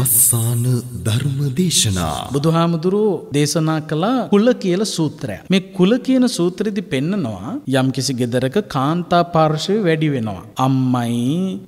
වස්සාන ධර්ම දේශනා බුදුහාමුදුරුවෝ දේශනා කළ කුල කියල සූත්‍රය. මේ කුල කියන සූත්‍රදි පෙන්නනවා යම් කිසි ගෙදරක කාන්තා පාර්ශවය වැඩි වෙනවා. අම්මයි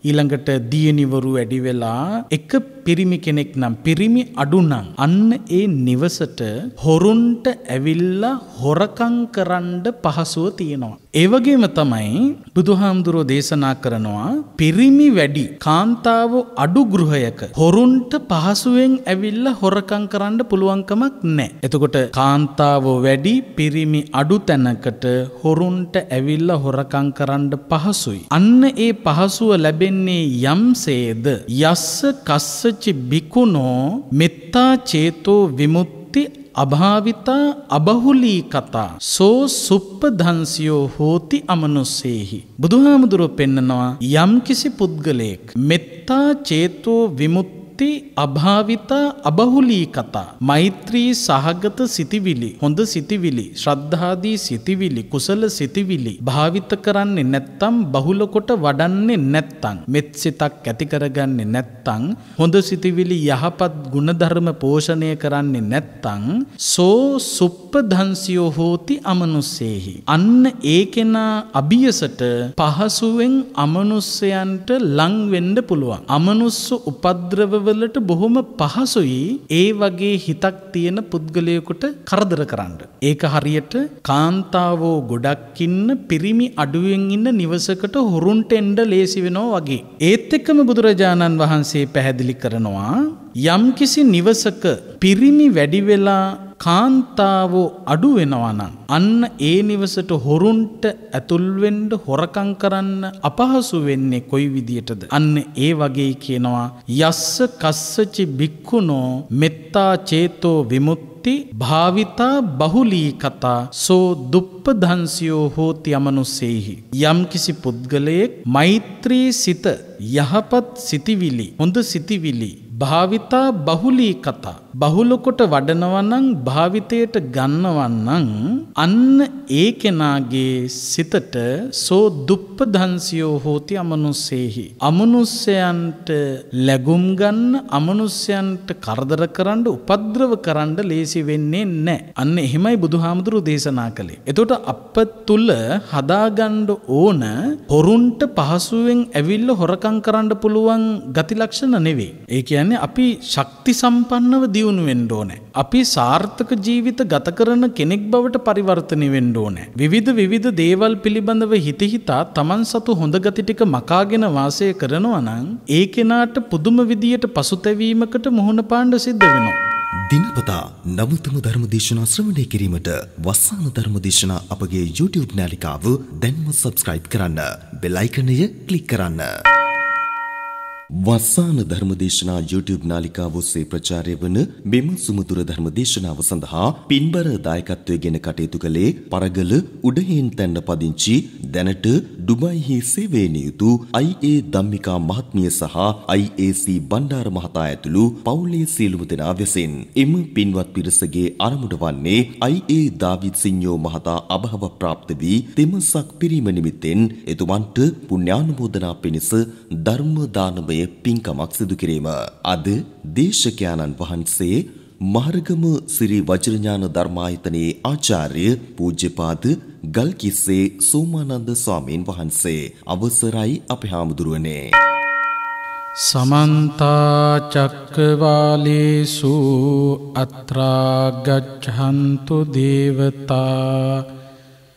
ඊළඟට දියනිවරු වැඩි වෙලා එක පිරිමි කෙනෙක් නම් පිරිමි අඩුනං අන්න ඒ නිවසට හොරුන්ට ඇවිල්ලා හොරකං කරන්ඩ පහසුව තියෙනවා. ඒවගේම තමයි බුදුහාමුදුරෝ දේශනා කරනවා පිරිමි වැඩි කාන්තාව අඩු ගෘහයක හොරුන්ට පහසුවෙන් ඇවිල්ලා හොරකං කරන්න පුළුවන්කමක් නෑ. එතකොට කාන්තාව වැඩි පිරිමි අඩු තැනකට හොරුන්ට ඇවිල්ලා හොරකං කරන්න පහසුයි. අන්න ඒ පහසුව ලැබෙන්නේ යම්සේද යස්ස කස්ස අස්සච්චි බිකුණෝ මෙත්තා චේතෝ විමුක්ති අභාවිතා අබහුලී කතා සෝ සුප්පධන්සියෝ හෝති අමනුස්සේහි. බුදුහාමුදුරුව පෙන්නනවා යම්කිසි පුද්ගලයෙක් මෙත්තා චේතෝ විමුත්ති මුක්ති අභාවිතා අබහුලී කතා. මෛත්‍රී සහගත සිතිවිලි. හොඳ සිතිවිලි. ශ්‍රද්ධාදී සිතිවිලි. කුසල සිතිවිලි. භාවිත කරන්නේ නැත්තම් බහුලකොට වඩන්නේ නැත්තං. මෙත් සිතක් ඇති කරගන්නේ නැත්තං. හොඳ සිතිවිලි යහපත් ගුණධර්ම පෝෂණය කරන්නේ නැත්තං. සෝ සුප්පධන්සියෝ හෝති අමනුස්සේහි. අන්න ඒකෙනා අභියසට පහසුවෙන් අමනුස්සයන්ට ලංවෙන්ඩ පුළුවන්. අමනුස්ස උපද්‍රව වලට බොහොම පහසුයි ඒ වගේ හිතක් තියෙන පුද්ගලයකුට කරදර කරන්න. ඒක හරියට කාන්තාවෝ ගොඩක්කින්න පිරිමි අඩුවෙන් ඉන්න නිවසකට හොරුන්ට එන්ඩ ලේසි වෙනෝ වගේ. ඒත් එක්කම බුදුරජාණන් වහන්සේ පැහැදිලි කරනවා. යම්කිසි නිවසක පිරිමි වැඩිවෙලා කාන්තාවෝ අඩු වෙනවනං. අන්න ඒ නිවසට හොරුන්ට ඇතුල්වෙන්ඩ හොරකං කරන්න අපහසු වෙන්නේ කොයි විදියටද. අන්න ඒ වගේ කියනවා. යස්ස කස්සචි බික්කුණෝ මෙත්තා චේතෝ විමුත්. භාවිතා බහුලී කතා සෝ දුප්පදන්සියෝ හෝති අමනුස්සෙහි. යම් කිසි පුද්ගලයෙක් මෛත්‍රී සිත යහපත් සිතිවිලි හොඳ සිතිවිලි භාවිතා බහුලී කතා බහුලකොට වඩනවනං භාවිතයට ගන්නවන්නං අන්න ඒ කෙනාගේ සිතට සෝ දුප්ප දන්සියෝ හෝති අමනුස්සේහි. අමනුස්සයන්ට ලැගුම් ගන්න අමනුස්්‍යයන්ට කරදර කරන්න උපද්‍රව කරන්න ලේසි වෙන්නේ නෑ. අන්න එහෙමයි බුදුහාමුදුරු දේශනා කළේ. එතොට අප තුළ හදාගණ්ඩ ඕන හොරුන්ට පහසුවෙන් ඇවිල්ල හොරකං කරන්න පුළුවන් ගතිලක්ෂණ නෙවේ. ඒ කියන්නේ අපි ශක්ති සම්පන්නව දිය දියුණු වෙන්න ඕනේ. අපි සාර්ථක ජීවිත ගත කරන කෙනෙක් බවට පරිවර්තනය වෙන්න ඕනේ. විවිධ විවිධ දේවල් පිළිබඳව හිතහිතා තමන් සතු හොඳ ගති ටික මකාගෙන වාසය කරනවා නම් ඒ කෙනාට පුදුම විදියට පසුතැවීමකට මුහුණ පාණ්ඩ සිද්ධ වෙනවා. දිනපතා නවතම ධර්මදේශනා ශ්‍රවණය කිරීමට වස්සාන ධර්මදේශනා අපගේ YouTube නාලිකාව දැන්ම සබස්ක්‍රයිබ් කරන්න. බෙල් අයිකනය ක්ලික් කරන්න. වස්සාන ධර්මදේශනා YouTube නාලිකාව ඔස්සේ ප්‍රචාරය වන මෙම සුමధుර ධර්මදේශනාව සඳහා පින්බර දායකත්වයේගෙන කටයුතු කළේ පරගල උඩහේන් තැන්න පදිංචි දැනට ඩුබයිහි සේවයෙන් යුතු IA ධම්මිකා මහත්මිය සහ IAC බණ්ඩාර මහතා ඇතුළු පවුලේ සියලුම දෙනා වෙසින් එම පින්වත් පිරිසගේ අරමුණ වන්නේ IA දාවිත් සිඤ්ඤෝ මහතා අභව ප්‍රාප්ත වී තෙමසක් පිරීම නිමිත්තෙන් එතුමන්ට පුණ්‍යානුමෝදනා පිණිස ධර්ම දානමය දානමය පින්කමක් සිදු කිරීම. අද දේශකයාණන් වහන්සේ මහරගම සිරි වජිරඥාන ධර්මායතනයේ ආචාර්ය පූජ්‍යපාද ගල්කිස්සේ සෝමානන්ද ස්වාමීන් වහන්සේ අවසරයි අපේ හාමුදුරුවනේ. සමන්ත චක්කවාලේසු අත්‍රා ගච්ඡන්තු දේවතා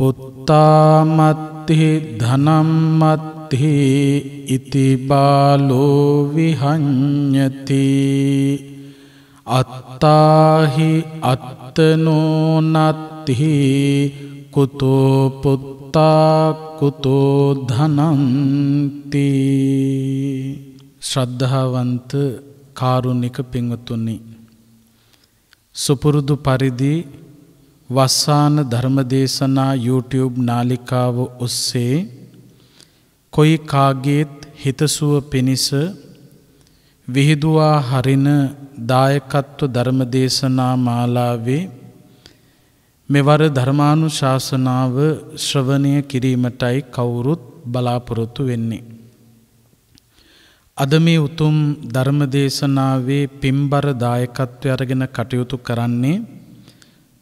පුත්තාමත්තිහි ධනම්මත්හි ඉතිබාලෝවිහං්ඥති අත්තාහි අත්තනෝනත්තිහි කුතෝපුත්තා කුතෝධනන්ති ශ්‍රද්ධාවන්ත කාරුණික පිංවතුන්නේ. සුපුරුදු පරිදි වස්සාන ධර්මදේශනා YouTube නාලිකාව ඔස්සේ කොයි කාගේත් හිතසුව පිණිස විහිදුවා හරින දායකත්ව ධර්මදේශනා මාලාවේ මෙවර ධර්මානු ශාසනාව ශ්‍රවණය කිරීමටයි කවුරුත් බලාපොරොත්තු වෙන්නේ. අද මේ උතුම් ධර්මදේශනාවේ පිම්බර දායකත්ව අරගෙන කටයුතු කරන්නේ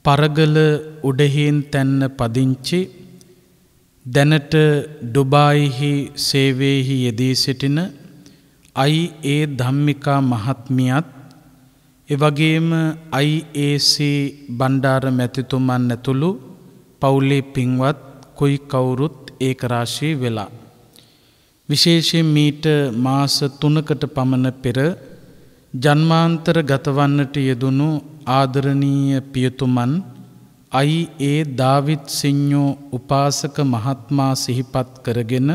පරගල උඩහින් තැන්න පදිංචි දැනට ඩුබායිහි සේවයෙහි යෙදී සිටින අයි ඒ ධම්මිකා මහත්මියත් එවගේම IAC බණ්ඩාර මැතිතුමන් ඇතුළු පවුලේ පින්වත් කොයි කවුරුත් ඒකරාශී වෙලා. විශේෂයෙන් මීට මාස තුනකට පමණ පෙර ජන්මාන්තර ගතවන්නට යෙදුණු ආදරණීය පියතුමන් අයි ඒ දාවිත් සිං්ඥෝ උපාසක මහත්මා සිහිපත් කරගෙන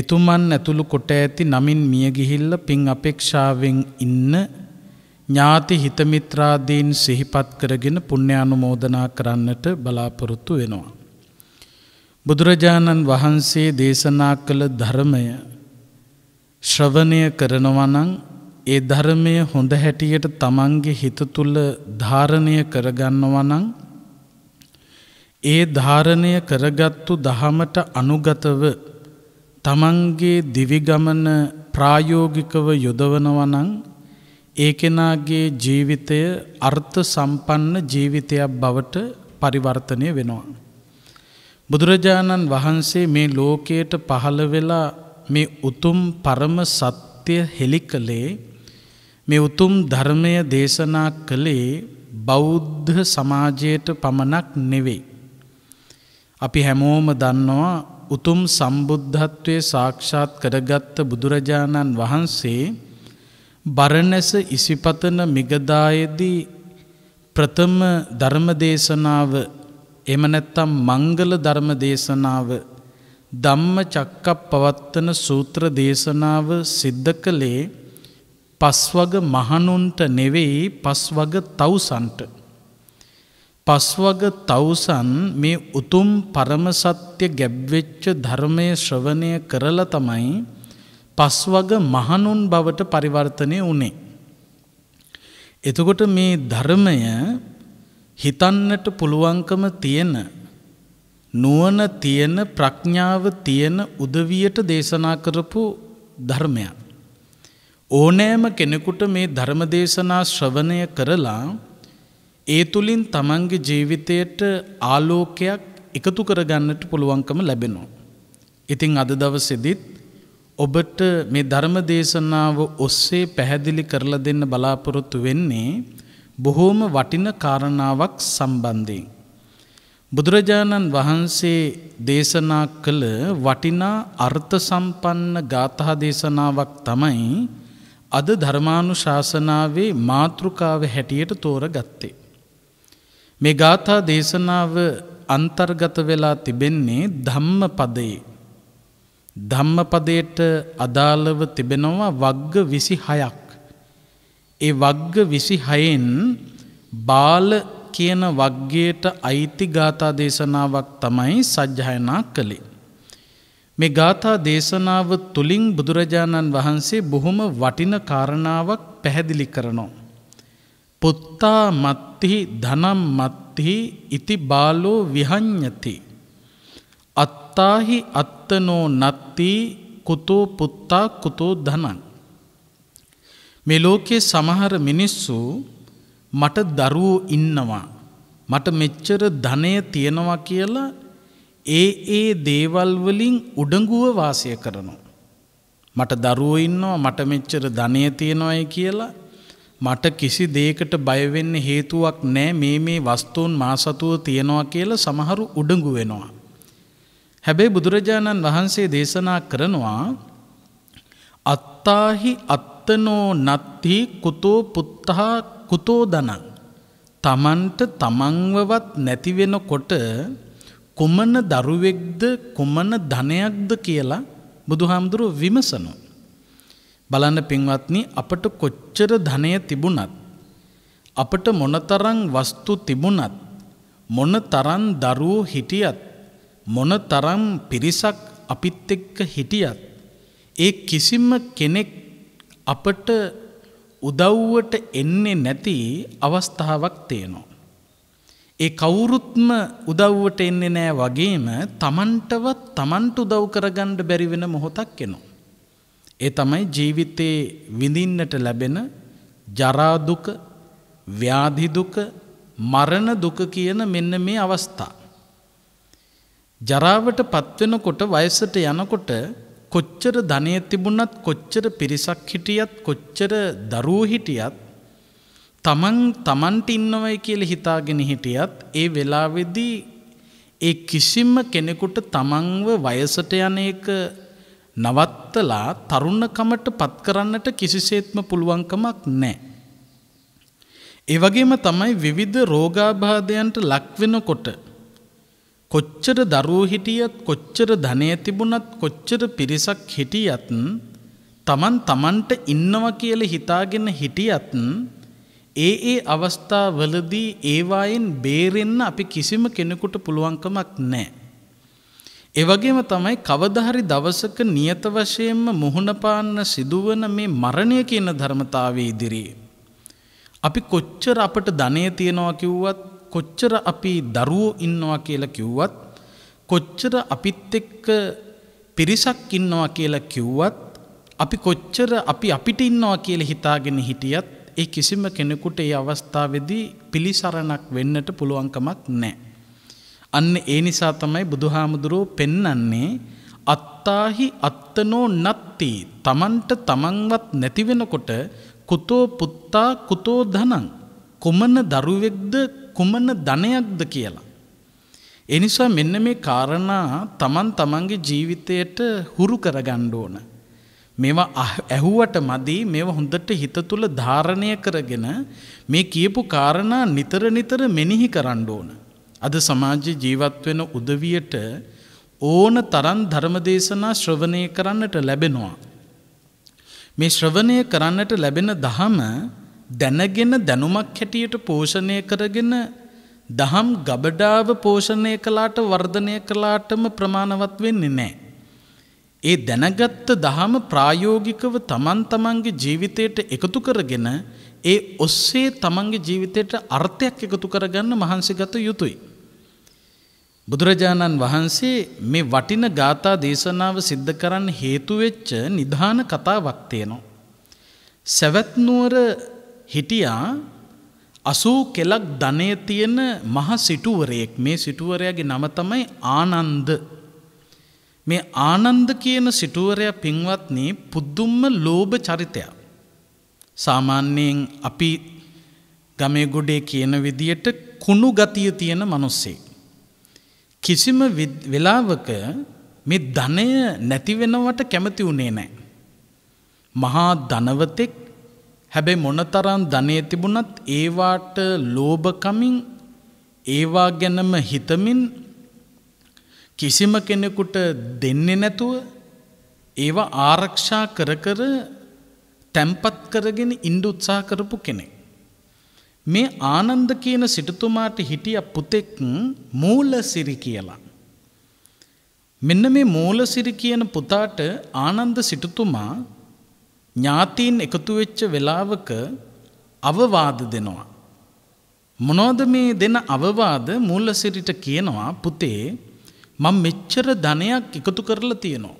එතුමන් ඇතුළු කොට ඇති නමින් මියගිහිල්ල පින් අපේක්ෂාවෙන් ඉන්න ඥාති හිතමිත්‍රාදීන් සිහිපත් කරගෙන පුුණ්‍යානුමෝදනා කරන්නට බලාපොරොත්තු වෙනවා. බුදුරජාණන් වහන්සේ දේශනා කළ ධර්මය ශ්‍රවණය කරනවනං ඒ ධර්මය හොඳ හැටියට තමන්ගේ හිත තුළ ධාරණය කරගන්නවා නම් ඒ ධාරණය කරගත්තු දහමට අනුගතව තමන්ගේ දිවිගමන ප්‍රායෝගිකව යොදවනවා නම් ඒ කෙනාගේ ජීවිතය අර්ථ සම්පන්න ජීවිතයක් බවට පරිවර්තනය වෙනවා. බුදුරජාණන් වහන්සේ මේ ලෝකයට පහළ වෙලා මේ උතුම් පරම සත්‍ය හෙළි කළේ මේ උතුම් ධර්මය දේශනා කළේ බෞද්ධ සමාජයට පමණක් නෙවෙයි. අපි හැමෝම දන්නවා උතුම් සම්බුද්ධත්වය සාක්ෂාත් කරගත්ත බුදුරජාණන් වහන්සේ බරණැස ඉසිපතන මිගදායේදී ප්‍රථම ධර්මදේශනාව එම නැත්තම් මංගල ධර්මදේශනාව ධම්ම චක්කප්පවත්තන සූත්‍ර දේශනාව සිද්ධ කළේ පස්වග මහනුන්ට නෙවෙයි පස්වග තවුසන්ට. පස්වග තවුසන් මේ උතුම් පරමසත්‍ය ගැබ්වෙච්ච ධර්මය ශ්‍රවණය කරල තමයි පස්වග මහනුන් බවට පරිවර්තනය වනේ. එතකොට මේ ධර්මය හිතන්නට පුළුවන්කම තියෙන නුවන තියෙන ප්‍රඥාව තියෙන උදවියට දේශනා කරපු ධර්මයක්. ඕනෑම කෙනෙකුට මේ ධර්මදේශනා ශ්‍රවණය කරලා ඒ තුළින් තමන්ගේ ජීවිතයට ආලෝකයක් එකතු කරගන්නට පුළුවන්කම ලැබෙනවා. ඉතිං අද දවසෙදිත් ඔබට මේ ධර්මදේශනාව ඔස්සේ පැහැදිලි කරලා දෙන්න බලාපොරොත්තු වෙන්නේ බොහෝම වටින කාරණාවක් සම්බන්ධයෙන්. බුදුරජාණන් වහන්සේ දේශනා කළ වටිනා අර්ථ සම්පන්න ගාථා දේශනාවක් තමයි අද ධර්මානු ශාසනාවේ මාතෘකාව හැටියට තෝර ගත්තේ. මේ ගාථා දේශනාව අන්තර්ගත වෙලා තිබෙන්නේ ධම්ම පදයේ. ධම්ම පදයට අදාළව තිබෙනවා වග්ග විසි හයක්. ඒ වග්ග විසි හයෙන් බාල කියන වග්ගයට අයිති ගාථා දේශනාවක් තමයි සජ්්‍යයනා කළේ. මේ ගාථා දේශනාව තුළින් බුදුරජාණන් වහන්සේ බොහොම වටින කාරණාවක් පැහැදිලි කරනවා. පුත්තා මත්තිහි ධනම් මත්තිහි ඉති බාලෝ විහං්ඥති. අත්තාහි අත්තනෝ නත්ති කුතෝ පුත්තා කුතෝ ධනන්. මේ ලෝකයේ සමහර මිනිස්සු මට දරුවෝ ඉන්නවා. මට මෙච්චර ධනය තියෙනවා කියලා ඒ ඒ දේවල් වලින් උඩඟුව වාසය කරනවා. මට දරුවෝ ඉන්නවා මට මෙච්චර ධනය තියෙනවයි කියලා මට කිසි දෙයකට බය වෙන්න හේතුවක් නැහැ මේ මේ වස්තුන් මා සතුව තියනවා කියලා සමහරු උඩඟු වෙනවා. හැබැයි බුදුරජාණන් වහන්සේ දේශනා කරනවා අත්තාහි අත්තනෝ නත්ති කුතෝ පුත්තහා කුතෝ දනං තමන්ට තමන්වවත් නැතිවෙනකොට කොට කුමන දරුවෙක්ද කුමන ධනයක්ද කියලා බුදුහාමුදුරුව විමසනු. බලන්න පින්වත්නි අපට කොච්චර ධනය තිබුණත්. අපට මොනතරං වස්තු තිබුණත් මොන තරන් දරුවෝ හිටියත් මොන තරම් පිරිසක් අපිත් එක්ක හිටියත් ඒ කිසිම කෙනෙක් අපට උදව්වට එන්නේ නැති අවස්ථාවක් තියෙනවා. ඒ කවුරුත්ම උදව්වට එන්නේ නෑ වගේම තමන්ටවත් තමන්ට උදව් කරගන්න බැරි වෙන මොහොතක් එනවා. ඒ තමයි ජීවිතේ විඳින්නට ලැබෙන ජරා දුක, ව්‍යාධි දුක, මරණ දුක කියන මෙන්න මේ අවස්ථා. ජරාවටපත් වෙනකොට වයසට යනකොට කොච්චර ධනෙ තිබුණත් කොච්චර පිරිසක් හිටියත් කොච්චර දරුවෝ හිටියත් තමන් තමන්ට ඉන්නවයි කියල හිතාගෙන හිටියත් ඒ වෙලාවෙදී ඒ කිසිම කෙනෙකුට තමන්ව වයසට යන එක නවත්තලා තරුණකමට පත් කරන්නට කිසිසේත්ම පුළුවන්කමක් නෑ. ඒ වගේම තමයි විවිධ රෝගාබාධයන්ට ලක්වෙනකොට කොච්චර දරුවෝ හිටියත් කොච්චර ධනය තිබුණත් කොච්චර පිරිසක් හිටියත් තමන් තමන්ට ඉන්නවා කියල හිතාගෙන හිටියත්න් ඒ ඒ අවස්ථාවලදී ඒවායෙන් බේරෙන්න අපි කිසිම කෙනෙකුට පුළුවන්කමක් නෑ. එවගේම තමයි කවදහරි දවසක නියත වශයෙන්ම මුහුණපාන්න සිදුවන මේ මරණය කියන ධර්මතාවේ ඉදිරියේ. අපි කොච්චර අපට ධනය තියෙනවා කිව්වත් කොච්චර අපි දරුවෝ ඉන්නවා කියලා කිව්වත් කොච්චර අපිත් එක්ක පිරිසක් ඉන්නවා කියලා කිව්වත් අපි කොච්චර අපි අපිට ඉන්නවා කියලා හිතාගෙන හිටියත් ඒ කිසිම කෙනෙකුට ඒ අවස්ථාවේදී පිළිසරණක් වෙන්නට පුළුවන්කමක් නැහැ. අන්න ඒ නිසා තමයි බුදුහාමුදුරුව පෙන්නන්නේ අත්තාහි අත්තනෝ නත්ති තමන්ට තමන්වත් නැති වෙනකොට කුතෝ පුත්තා කුතෝ ධනං කුමන දරුවෙක්ද කුමන ධනයක්ද කියලා. එනිසා මෙන්න මේ කාරණා තමන් තමන්ගේ ජීවිතයට හුරු කරගන්න ඕන. මේවා ඇහුවට මදි මේවා හොඳට හිත තුල ධාරණය කරගෙන මේ කියපු කාරණා නිතර නිතර මෙනෙහි කරන්න ඕන. අද සමාජයේ ජීවත් වෙන උදවියට ඕන තරම් ධර්මදේශනා ශ්‍රවණය කරන්නට ලැබෙනවා. මේ ශ්‍රවණය කරන්නට ලැබෙන දහම දැනගෙන දැනුමක් හැටියට පෝෂණය කරගෙන දහම් ගබඩාව පෝෂණය කළාට වර්ධනය කළාටම ප්‍රමාණවත් වෙන්නේ නැහැ. ඒ දැනගත්ත දහම ප්‍රායෝගිකව තමන් තමන්ගේ ජීවිතයට එකතු කරගෙන ඒ ඔස්සේ තමන්ගේ ජීවිතයට අර්ථයක් එකතු කරගන්න මහන්සි ගත යුතුයි. බුදුරජාණන් වහන්සේ මේ වටින ගාථා දේශනාව සිද්ධ කරන්න හේතුවෙච්ච නිධාන කතාවක් තියෙනවා. සැවැත්නුවර හිටියා අසූ කෙලක් ධනය තියෙන මහ සිටුවරයෙක් මේ සිටුවරයාගේ නම තමයි ආනන්ද මේ ආනන්ද කියන සිටුවරය පින්වත්නේ පුද්දුම්ම ලෝභ චරිතයක්. සාමාන්‍යයෙන් අපි ගමේ ගොඩේ කියන විදියට කුණු ගතිය තියෙන මිනිස්සෙක්. කිසිම වෙලාවක මේ ධනය නැති වෙනවට කැමති උනේ නැහැ. මහා ධනවතෙක් හැබැයි මොනතරම් ධනය තිබුණත් ඒවාට ලෝභකමින් ඒවා ගැනම හිතමින් කිසිම කෙනෙකුට දෙන්නේ නැතුව ඒවා ආරක්ෂා කර කර තැම්පත් කරගෙන ඉන්ඩ උත්සා කරපු කෙනෙක්. මේ ආනන්ද කියන සිටතුමාට හිටිය පුතෙක් මූලසිරි කියලා. මෙන්න මේ මූලසිරි කියන පුතාට ආනන්ද සිටතුමා ඥාතීන් එකතු වෙච්ච වෙලාවක අවවාද දෙනවා. මොනෝද මේ දෙන අවවාද මූලසිරිට කියනවා පුතේ මම මෙච්චර ධනයක් එකතු කරලා තියෙනවා.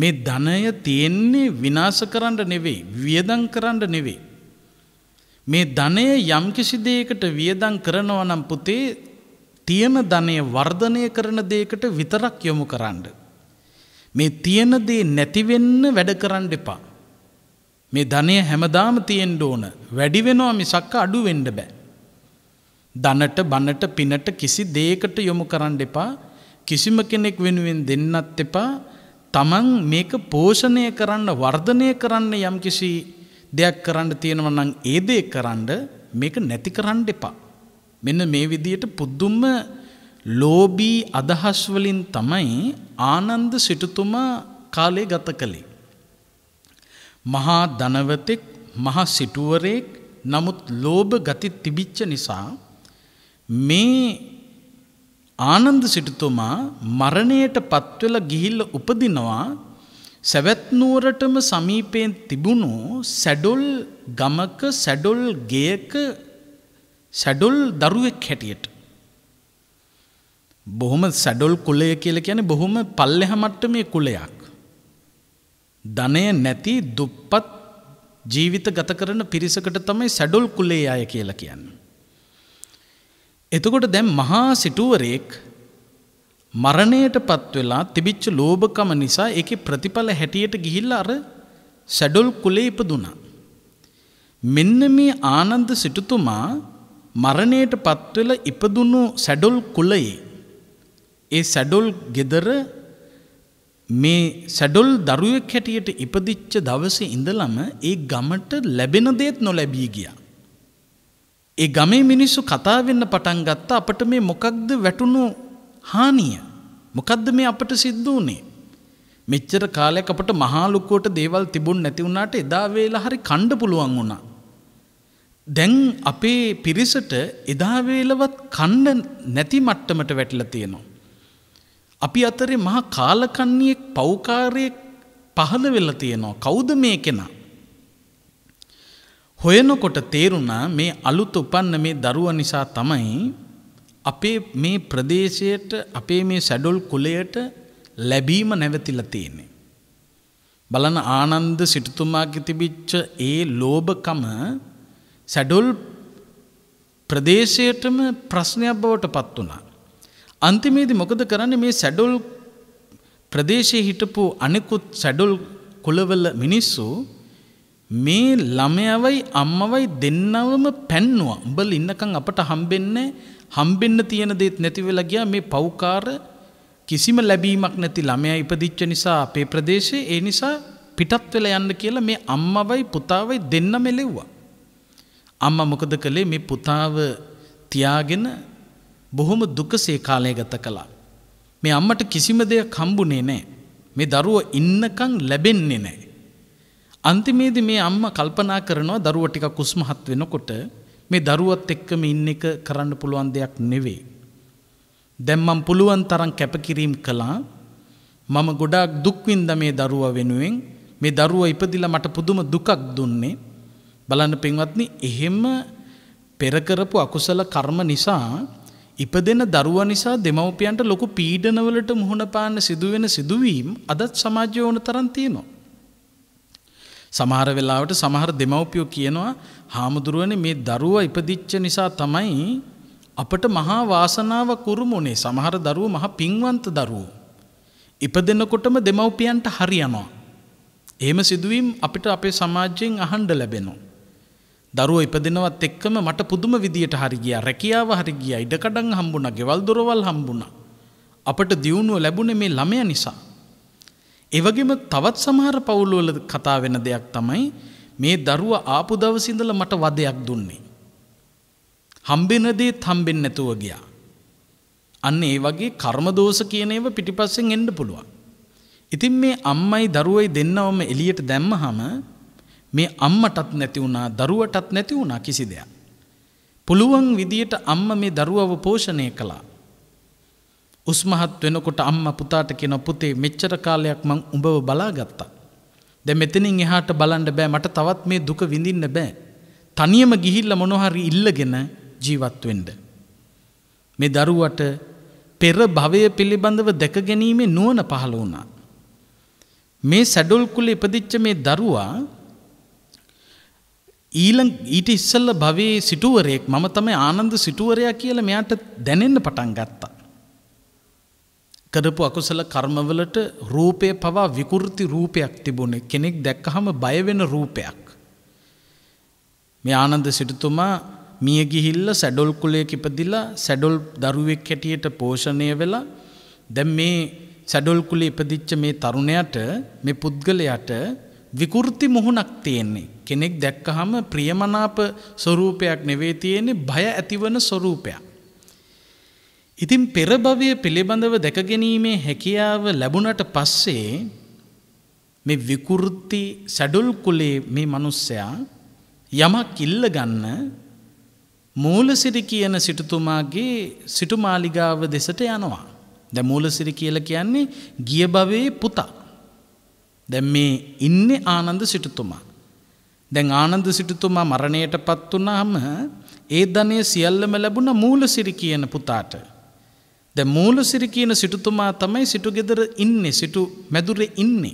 මේ ධනය තියෙන්නේ විනාශ කරන්න නෙවෙයි වියදම් කරන්න නෙවෙයි. මේ ධනය යම්කිසි දෙයකට වියදම් කරනවා නම් පුතේ තියෙන ධනය වර්ධනය කරන දෙයකට විතරක් යොමු කරන්න. මේ තියෙන දේ නැති වෙන්න වැඩ කරන්න එපා. මේ ධනය හැමදාම තියෙන්න ඕන. වැඩි වෙනවා මිසක් අඩු වෙන්න බෑ. දනට බනට පිනට කිසි දේකට යොමු කරන්න එපා කිසිම කෙනෙක් වෙනුවෙන් දෙන්නත් එපා තමන් මේක පෝෂණය කරන්න වර්ධනය කරන්න යම් කිසි දෙයක් කරන්න තියෙනව නම් ඒ දේ කරන්න මේක නැති කරන්න එපා. මෙන්න මේ විදියට පුදුම ලෝභී අදහස් වලින් තමයි ආනන්ද සිටුතුමා කාලේ ගත කළේ. මහා ධනවතෙක් මහා සිටුවරයෙක් නමුත් ලෝභ ගති තිබිච්ච නිසා මේ ආනන්ද සිටුතුමා මරණයට පත්වෙල ගිහිල්ල උපදිනවා සැවැත් නුවරටම සමීපයෙන් තිබුණු සැඩොල් ගමක සැඩොල් ගෙයක සැඩොල් දරුවෙක් හැටියට බොහොම සැඩොල් කුලය කියලා කියන්නේ බොහොම පල්ලෙහා මට්ටමේ කුලයක්. ධනය නැති දුප්පත් ජීවිත ගත කරන පිරිසකට තමයි සැඩොල් කුලේ අය කියලා කියන්නේ. එතකොට දැන් මහා සිටුවරයෙක් මරණයට පත් වෙලා තිබිච්ච ලෝභකම නිසා ඒකේ ප්‍රතිඵල හැටියට ගිහිල්ලා අර සැඩොල් කුලේ ඉපදුනා. මෙන්න මේ ආනන්ද සිටුතුමා මරණයට පත් වෙලා ඉපදුණු සැඩොල් කුලයේ ඒ සැඩොල් gedara මේ සැඩොල් දරුවෙක් හැටියට ඉපදිච්ච දවසේ ඉඳලම ඒ ගමට ලැබෙන දේත් නොලැබී ගියා. ඒ ගමේ මිනිස්සු කතා වෙන්න පටන් ගත්තා අපට මේ මොකක්ද වැටුණු හානිය. මොකද්ද මේ අපට සිද්ධ වුණේ? මෙච්චර කාලයක් අපට මහා ලොකුවට දේවල් තිබුණ නැති වුණාට එදා වේලා හරි කණ්ඩ පුළුවන් වුණා. දැන් අපේ පිරිසට එදා වේලවත් කණ්ඩ නැති මට්ටමට වැටිලා තියෙනවා. අපි අතරේ මහා කාලකන්ණියෙක් පෞකාරයෙක් පහළ වෙලා තියෙනවා. කවුද මේ කෙනා? හොයනකොට තේරුණා මේ අලුත් උපන්න මේ දරුව නිසා තමයි අපේ මේ ප්‍රදේශයට අපේ මේ සැඩොල් කුලයට ලැබීම නැවතිලා තියෙන්නේ. බලන ආනන්ද සිටුතුමාගේ තිබිච්ච ඒ ලෝභකම සැඩොල් ප්‍රදේශයටම ප්‍රශ්නයක් බවට පත් වුණා. අන්තිමේදී මොකද කරන්නේ මේ සැඩොල් ප්‍රදේශයේ හිටපු අනෙකුත් සැඩොල් කුලවල මිනිස්සු මේ ළමයවයි අම්මවයි දෙන්නවම පැන්නවා. උඹල ඉන්නකම් අපට හම්බෙන්නේ හම්බෙන්න තියෙන දේත් නැති වෙලා ගියා මේ පෞකාර කිසිම ලැබීමක් නැති ළමයා ඉපදිච්ච නිසා අපේ ප්‍රදේශයේ ඒ නිසා පිටත් වෙලා යන්න කියලා මේ අම්මවයි පුතාවයි දෙන්නම එලෙව්වා. අම්මා මොකද කළේ මේ පුතාව තියාගෙන බොහොම දුකසේ කාලය ගත කළා. මේ අම්මට කිසිම දෙයක් හම්බුනේ නැහැ. මේ දරුව ඉන්නකම් ලැබෙන්නේ නැහැ. අන්තිමේදී මේ අම්මා කල්පනා කරනවා දරුවා ටිකක් උස්මහත් වෙනකොට මේ දරුවත් එක්කම ඉන්න එක කරන්න පුළුවන් දෙයක් නෙවෙයි. දැන් මම පුළුවන් තරම් කැපකිරීම කළා. මම ගොඩාක් දුක් විඳ මේ දරුවා වෙනුවෙන් මේ දරුවා ඉපදිලා මට පුදුම දුකක් දුන්නේ. බලන්න පින්වත්නි එහෙම පෙර කරපු අකුසල කර්ම නිසා ඉපදෙන දරුවා නිසා දෙමව්පියන්ට ලොකු පීඩනවලට මුහුණ පාන්න සිදුවෙන සිදුවීම් අදත් සමාජයේ ඕන තරම් තියෙනවා. සමහර වෙලාවට සමහර දෙමව්පියෝ කියනවා හාමුදුරුවනේ මේ දරුවා ඉපදිච්ච නිසා තමයි අපට මහා වාසනාව කුරුමුනේ සමහර දරුවෝ මහා පින්වන්ත දරුවෝ. ඉපදෙනකොටම දෙමව්පියන්ට හරියනවා. එහෙම සිදුවීම් අපිට අපේ සමාජයෙන් අහන්න ලැබෙනවා. දරුව ඉපදෙනවත් එක්කම මට පුදුම විදියට හරි ගියා රැකියාව හරි ගියා ඉඩකඩම් හම්බුණා ගෙවල් දොරවල් හම්බුණා අපට දියුණුව ලැබුණේ මේ ළමයා නිසා එවගේම තවත් සමහර පවුල්වල කතා වෙන දෙයක් තමයි මේ දරුව ආපු දවසිඳල මට වදයක් දුන්නේ. හම්බෙනදේ හම්බෙන් නැතුව ගියා. අන්න ඒ වගේ කර්මදෝස කියන ඒව පිටිපස්සෙන් එන්න පුළුවන්. ඉතින් මේ අම්මයි දරුවයි දෙන්නවම එළියට දැම්මහම මේ අම්මටත් නැති වුණා දරුවටත් නැති වුණා කිසි දෙයක්. පුළුවන් විදියට අම්ම මේ දරුවව පෝෂණය කළා. උස්මහත් වෙනකොට අම්මා පුතාට කියන පුතේ මෙච්චර කාලයක් මං උඹව බලාගත්තා. දැන් මෙතනින් එහාට බලන්න බෑ මට තවත් මේ දුක විඳින්න බෑ. තනියම ගිහිල්ලා මොනවහරි ඉල්ලගෙන ජීවත් වෙන්න. මේ දරුවට පෙර භවය පිළිබඳව දැක ගැනීමේ නුවණ පහළ වුණා. මේ සැඩොල් කුලේ ඉපදිච්ච මේ දරුවා ඊළඟ ඊට ඉස්සෙල්ලා භවයේ සිටුවරයෙක් මම තමයි ආනන්ද සිටුවරයා කියලා මෙයාට දැනෙන්න පටන් ගත්තා. කරපු අකුසල කර්මවලට රූපය පවා විකෘති රූපයක් තිබුණේ කෙනෙක් දැක්කහම බයවෙන රූපයක්. මේ ආනන්ද සිටුතුමා මිය ගිහිල්ල සැඩොල් කුලේ කිපදිලා සැඩොල් දරුවෙක් හැටියට පෝෂණය වෙලා දැන් මේ සැඩොල් කුලේ ඉපදිච්ච මේ තරුණයට මේ පුද්ගලයාට විකෘති මුහුණක් තියෙන්නේ. කෙනෙක් දැක්කහම ප්‍රියමනාප ස්වරූපයක් නෙවෙයි තියෙන්නේ බය ඇතිවන ස්වරූපයක්. ඉතින් පෙරභවය පිළිබඳව දැකගැනීමේ හැකියාව ලැබුණට පස්සේ මේ විකෘති සැඩුල් කුලේ මේ මිනිස්සයා යමක් ඉල්ල ගන්න මූලසිරි කියන සිටුතුමාගේ සිටුමාලිගාව දෙසට යනවා. දැන් මූලසිරි කියලා කියන්නේ ගිය භවයේ පුතා. දැන් මේ ඉන්නේ ආනන්ද සිටුතුමා. දැන් ආනන්ද සිටුතුමා මරණයටපත් වුණාම ඒ ධනය සියල්ලම ලැබුණ මූලසිරි කියන පුතාට. ද මූලු සිරි කියන සිටුතුමා තමයි සිටුගෙදර ඉන්නේ සිටු මැදුරේ ඉන්නේ.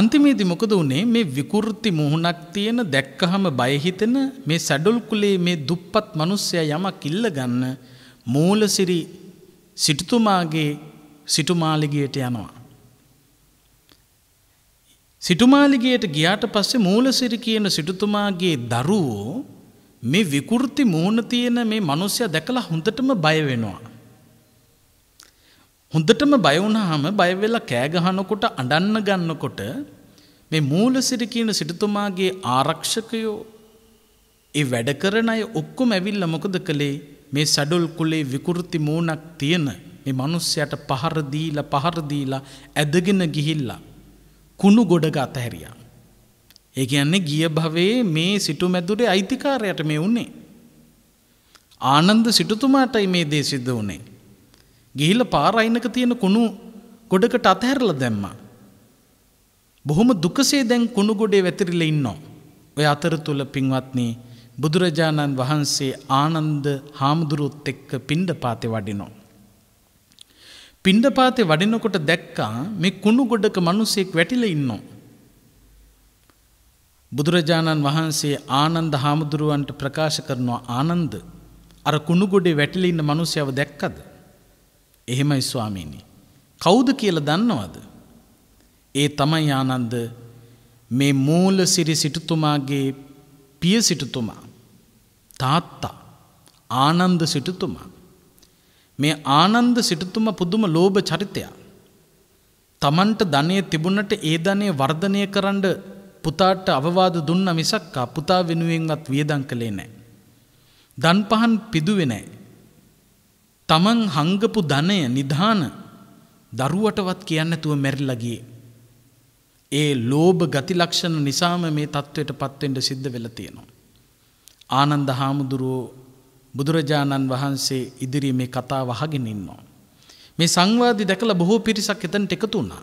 අන්තිමේදි මොකද වනේ මේ විකෘති මුහුණක් තියෙන දැක්කහම බයහිතෙන මේ සැඩුල් කුලේ මේ දුප්පත් මනුස්සය යමක් ඉල්ල ගන්න මූලසිරි සිටුතුමාගේ සිටුමාලිගයට යනවා. සිටුමාලිගයට ගියාට පස්සේ මූලසිරි කියන සිටුතුමාගේ දරුවෝ මේ විකෘති මුහුණ තියෙන මේ මනුස්සය දැකලා හොඳටම බය වෙනවා. හොඳටම බය වුණාම බය වෙලා කෑ ගහනකොට අඬන්න ගන්නකොට මේ මූලසිරි කියන සිටුතුමාගේ ආරක්ෂකයෝ ඒ වැඩ කරන අය ඔක්කොම ඇවිල්ලා මොකද කළේ මේ සඩොල් කුලේ විකෘති මූණක් තියෙන මේ මිනිස්සයාට පහර දීලා පහර දීලා ඇදගෙන ගිහිල්ලා කුණු ගොඩක අතහැරියා ඒ කියන්නේ ගිය භවයේ මේ සිටු මැදුරේ අයිතිකාරයට මේ උනේ. ආනන්ද සිටුතුමාටයි මේ දේ සිද්ධ වුනේ. ගිහිල්ලා පාර අයිනක තියෙන කුණු ගොඩකට අතහැරලා දැම්මා. බොහොම දුකසේ දැන් කුණු ගොඩේ වැතිරිලා ඉන්නවා. ඔය අතරතුල පින්වත්නි බුදුරජාණන් වහන්සේ ආනන්ද හාමුදුරුවොත් එක්ක පිණ්ඩපාතේ වඩිනවා. පිණ්ඩපාතේ වඩිනකොට දැක්කා මේ කුණු ගොඩක මිනිසෙක් වැටිලා ඉන්නවා. බුදුරජාණන් වහන්සේ ආනන්ද හාමුදුරුවන්ට ප්‍රකාශ කරනවා ආනන්ද අර කුණුගොඩේ වැටලින්න මනුසයව දැක්කද. එහෙමයි ස්වාමීණී. කෞුද කියල දන්නවද. ඒ තමයි ආනන්ද මේ මූල සිරි සිටුතුමාගේ පිය සිටුතුමා තාත්තා ආනන්ද සිටුතුමා. මේ ආනන්ද සිටුතුම පුදුම ලෝභ චරිතයක්. තමන්ට ධනය තිබුණට ඒ ධනය වර්ධනය කරන්න පුතාට අවවාද දුන්න මිසක්කා පුතා වෙනුවෙන්වත් වියදං කළේ නෑ. දන් පහන් පිදුවෙනෑ. තමන් හංගපු ධනය නිධාන දරුවටවත් කියන්නතුව මැරිල්ලගිය. ඒ ලෝභ ගතිලක්ෂණ නිසාම මේ තත්ත්වයට පත්වෙන්ට සිද්ධ වෙලතියෙනවා. ආනන්ද හාමුදුරුවෝ බුදුරජාණන් වහන්සේ ඉදිරි මේ කතා වහගෙන ඉන්නවා. මේ සංවාධි දැකළ බොහෝ පිරිසක් එතැන් එකතු වුණා.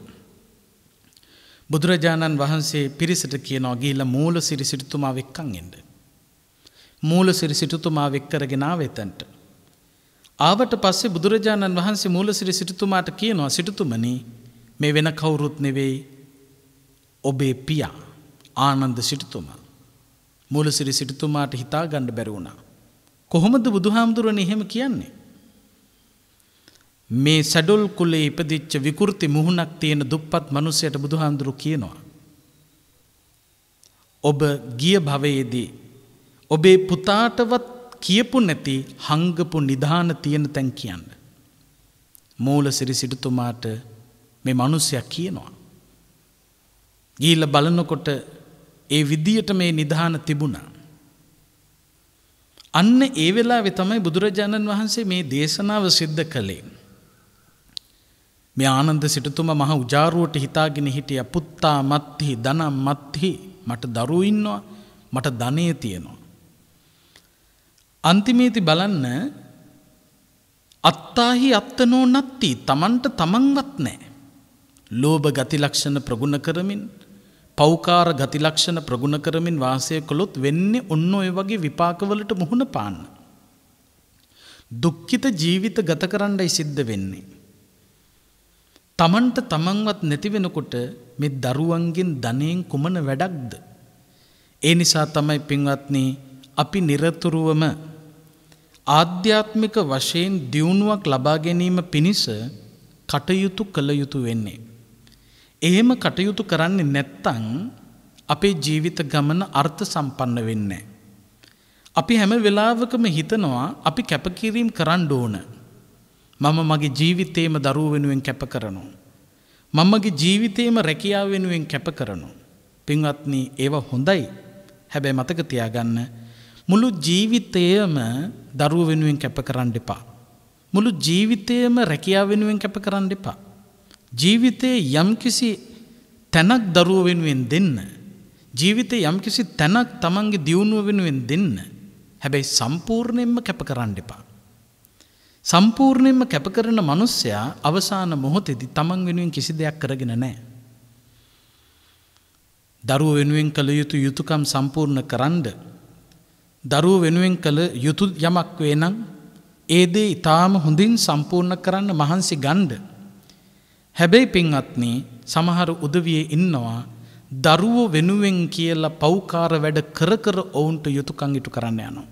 බුදුරජාණන් වහන්සේ පිරිසට කියනවා ගිහිල්ලා මූල සිරි සිටුතුමා වෙක්කන් එන්න. මූල සිරි සිටුතුමා වෙක්කරගෙන වෙතන්ට. ආවට පස්සේ බුදුරජාණන් වහන්සේ මූල සිරි සිටුතුමාට කියනවා සිටුතුමනි මේ වෙන කවුරුත් නෙවෙයි ඔබේ පියා ආනන්ද සිටුතුමා. මූලසිරි සිටුතුමාට හිතා ගණ්ඩ බැරවුණා. කොහොමද බුදුහාමුදුරුවන් එහෙම කියන්නේ. මේ සැඩුල් කුලේ ඉපදිච්ච විකෘති මුහුණක් තියෙන දුප්පත් මනුස්සයට බුදුහාන්දුරු කියනවා. ඔබ ගිය භවයේදී. ඔබේ පුතාටවත් කියපු නැති හංගපු නිධාන තියෙන තැන් කියන්න. මූල සිරි සිටුතුමාට මේ මනුස්සයක් කියනවා. ගීල බලනකොට ඒ විදියට මේ නිධාන තිබුණා. අන්න ඒ වෙලා වෙතමයි බුදුරජාණන් වහන්සේ මේ දේශනාව සිද්ධ කළේ. මේ ආනන්ද සිටුතුම මහ උජාරුවට හිතාගෙන හිටිය පුත්තා මත්හි දන මත්හි මට දරුවෝ ඉන්නවා මට ධනෙ තියෙනවා අන්තිමේති බලන්න අත්තාහි අත්තනෝ නත්ති තමන්ට තමන්වත් නෑ. ලෝභ ගතිලක්ෂණ ප්‍රගුණ කරමින් පෞකාර ගතිලක්ෂණ ප්‍රගුණ කරමින් වාසය කළොත් වෙන්නේ ඔන්න ඔය වගේ විපාකවලට මුහුණ පාන්න. දුක්ඛිත ජීවිත ගත කරන්නයි සිද්ධ වෙන්නේ. තමන්ට තමන්වත් නැතිවෙනකොට මෙ දරුවන්ගෙන් ධනයෙන් කුමන වැඩක්ද. ඒ නිසා තමයි පින්වත්නී අපි නිරතුරුවම ආධ්‍යාත්මික වශයෙන් දියුණුවක් ලබා ගැනීම පිණිස කටයුතු කළ යුතු වෙන්නේ. එහෙම කටයුතු කරන්නේ නැත්තං අපේ ජීවිත ගමන අර්ථ සම්පන්න වෙන්නේ. අපි හැම වෙලාවකම හිතනවා අපි කැපකිරීම් කරන්න ඕන. මම මගේ ජීවිතේම දරුව වෙනුවෙන් කැප කරනු. මමගේ ජීවිතේම රැකියාව වෙනුවෙන් කැප කරනු. පින්වත්නී ඒව හොඳයි හැබැයි මතකතියාගන්න මුළු ජීවිතයම දරුව වෙනුවෙන් කැප කරන්න එපා. මුළු ජීවිතයම රැකියාව වෙනුවෙන් කැප කරන්න එපා. ජීවිතයේ යම්කිසි තැනක් දරුව වෙනුවෙන් දෙන්න. ජීවිතය යම්කිසි තැනක් තමන්ගේ දියුණුව වෙනුවෙන් දෙන්න. හැබැයි සම්පූර්ණයෙන්ම කැප කරන්න එපා. සම්පූර්ණයෙන්ම කැපකරන මනුස්සයා අවසාන මොහොතෙදි තමන් වෙනුවෙන් කිසි දෙයක් කරගෙන නෑ. දරුව වෙනුවෙන් කළ යුතු යුතුකම් සම්පූර්ණ කරන්ඩ. දරුව වෙනුවෙන් කළ යුතු යමක් වේ නම් ඒදේ ඉතාම හොඳින් සම්පූර්ණ කරන්න මහන්සි ගණ්ඩ. හැබැයි පින්වත්නී සමහර උදවිය ඉන්නවා දරුවෝ වෙනුවෙන් කියලා පෞකාර වැඩ කරකර ඔවුන්ට යුතුකං ඉටු කරන්න යනවා.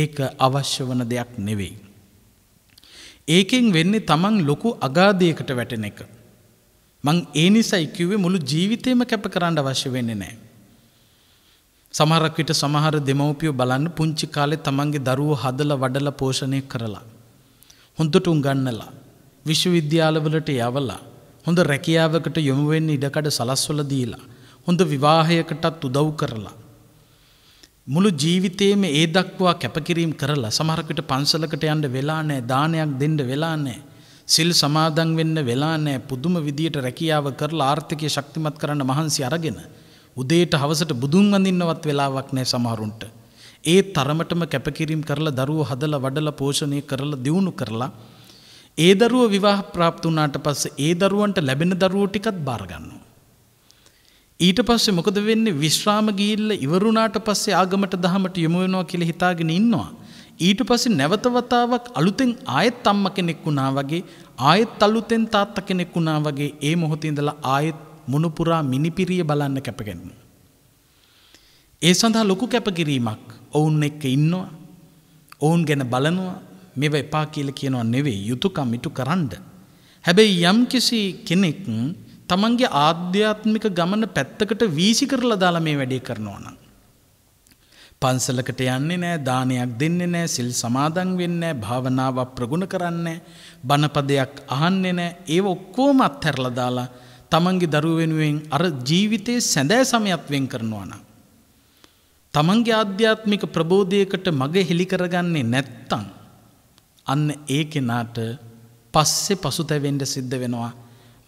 ඒක අවශ්‍ය වන දෙයක් නෙවෙයි. ඒකෙන් වෙන්නේ තමන් ලොකු අගාධයකට වැටෙන එක. මං ඒ නිසා ඉක්කිවේ මුළු ජීවිතයම කැප කරන්න අවශ්‍ය වෙන්නේ නෑ. සමහරක්විට සමහර දෙමවපියෝ බලන්න පුංචි කාලෙ තමන්ගේ දරුව හදල වඩල පෝෂණය කරලා. හොඳට උන්ගන්නලා. විශ්වවිද්‍යාලවලට යවලා. හොඳ රැකියාවකට යොමුවෙන්න ඉඩකඩ සලස්වල දීලා. හොඳ විවාහයකටත් උදව් කරලා. මුළු ජීවිතේම ඒ දක්වා කැපකිරීම් කරලා සමහරකට පන්සලකට යන්න වෙලා නෑ දානයක් දෙන්න වෙලා නෑ සිල් සමාදන් වෙන්න වෙලා නෑ පුදුම විදියට රැකියාව කරලා ආර්ථිකය ශක්තිමත් කරන්න මහන්සි අරගෙන උදේට හවසට බුදුන් වඳින්නවත් වෙලාවක් නෑ සමහරුන්ට ඒ තරමටම කැපකිරීම් කරලා දරුවෝ හදලා වඩලා පෝෂණය කරලා දියුණු කරලා ඒ දරුවෝ විවාහ ප්‍රාප්ත වුණාට පස්සේ ඒ දරුවන්ට ලැබෙන දරුවෝ ටිකත් බාර ගන්නවා ඊට පස්සේ මොකද වෙන්නේ විශ්‍රාම ගිහිල්ල ඉවරුණාට පස්සේ ආගමට දහමට යොමු වෙනවා කියලා හිතාගෙන ඉන්නවා. ඊට පස්සේ නැවත වතාවක් අලුතෙන් ආයෙත් අම්ම කෙනෙක් වුණා වගේ ආයෙත් අලුතෙන් තාත්තා කෙනෙක් වුණා වගේ ඒ මොහොතේ ඉඳලා ආයෙත් මුණුපුරා මිනිපිරිය බලන්න කැපගෙනවා. ඒ සඳහා ලොකු කැපකිරීමක් ඔවුන් එක්ක ඉන්නවා. ඔවුන් ගැන බලනවා මේව එපා කියලා කියනවා නෙවෙයි යුතුයකම් ඉටු කරන්න. හැබැයි යම්කිසි කෙනෙක් තමන්ගේ ආධ්‍යාත්මික ගමන පැත්තකට වීසි කරලා දාලා මේ වැඩේ කරනවා නම්. පන්සලකට යන්නේ නෑ දානයක් දෙන්නේ නෑ සිල් සමාදන් වෙන්නේ නෑ භාවනාවක් ප්‍රගුණ කරන්නේ බණපදයක් අහන්නේ නෑ ඒව ඔක්කොම අත්හැරලා දාලා තමන්ගේ දරුව වෙනුවෙන් අර ජීවිතේ සැඳෑ සමයත් වෙන් කරනවා නම්. තමන්ගේ ආධ්‍යාත්මික ප්‍රබෝධයකට මග හෙළි කරගන්නේ නැත්තම් අන්න ඒ කෙනාට පස්සේ පසුතැවෙන්න සිද්ධ වෙනවා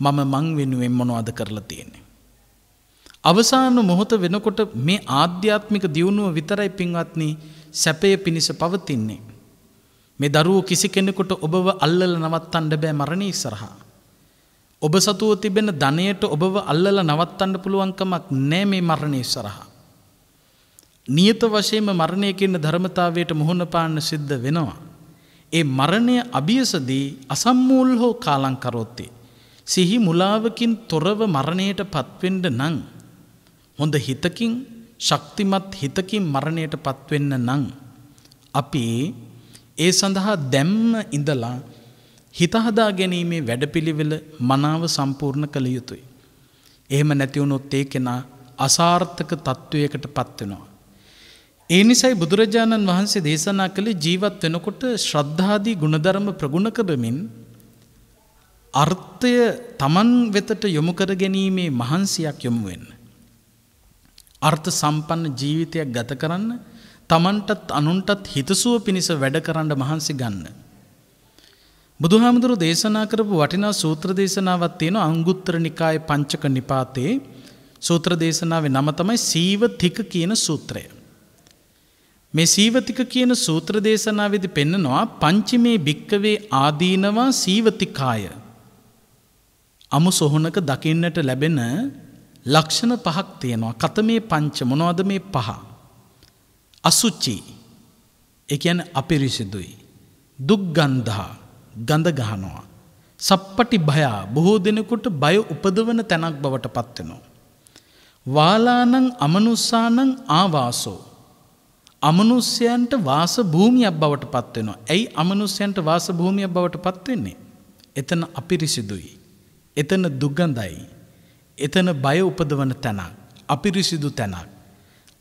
මම මං වෙනුවෙන් මොනවද කරලා තියෙන්නේ. අවසාන මොහොත වෙනකොට මේ ආධ්‍යාත්මික දියුණුව විතරයි පින්වත්නි සැපය පිණිස පවතින්නේ. මේ දරුවෝ කිසි කෙනෙකුට ඔබව අල්ලල නවත්තන්න බෑ මරණය ඉස්සරහා. ඔබ සතුව තිබෙන ධනයට ඔබව අල්ලල නවත්තන්න පුළුවන්කමක් නෑ මේ මරණය සරහා. නියත වශයෙන්ම මරණය කියන ධර්මතාවයට මුහුණ පාන්න සිද්ධ වෙනවා. ඒ මරණය අභියසදී අසම්මූල් හෝ කාලංකරොත්තේ. සිහි මුලාවකින් තොරව මරණයට පත්වෙන්ඩ නං. හොඳ හිතකින් ශක්තිමත් හිතකින් මරණයට පත්වෙන්න නං. අපි ඒ සඳහා දැම්ම ඉඳලා හිතහදා ගැනීමේ වැඩපිළිවෙල මනාව සම්පූර්ණ කළ යුතුයි. එහෙම නැතිවුණොත් ඒ කෙනා අසාර්ථක තත්ත්වයකට පත්වෙනවා. ඒ නිසයි බුදුරජාණන් වහන්සේ දේශනා කළේ ජීවත් වෙනකොට ශ්‍රද්ධාදී ගුණධර්ම ප්‍රගුණ කරමින් අර්ථය තමන් වෙතට යොමු කර ගැනීමේ මහන්සියක් යොමු වෙන්න. අර්ථ සම්පන්න ජීවිතයක් ගත කරන්න තමන්ටත් අනුන්ටත් හිතසුව පිණිස වැඩ කරන්න මහන්සි ගන්න. බුදුහාමුදුරු දේශනා කරපු වටිනා සූත්‍ර දේශනාවත් තියෙන අංගුත්තර නිකාය පංචක නිපාතයේ සූත්‍ර දේශනාවේ නම තමයි සීවතික කියන සූත්‍රය. මේ සීවතික කියන සූත්‍ර දේශනාවේදි පෙන්නනවා පංචිමේ භික්කවේ ආදීනවා සීවතිකාය අමු සොහොනක දකින්නට ලැබෙන ලක්ෂණ පහක් තියෙනවා. කත මේ පංච මොනවද මේ පහ. අසුච්චි එකයන් අපිරිසිදුයි. දුක්ගන්ධා ගඳ ගහනවා. සප්පටි භයා බොහෝ දෙනෙකුට බය උපදවන තැනක් බවට පත්වෙනවා. වාලානං අමනුස්සානං ආවාසෝ. අමනුස්්‍යයන්ට වාස භූමියක් බවට පත්වෙනවා. ඇයි අමනුස්්‍යයන්ට වාස භූමියක් බවට පත්වෙන්නේ. එතන අපිරිසිදුයි. එතන දුගඳයි. එතන බය උපදවන තැනක්. අපිරිසිදු තැනක්.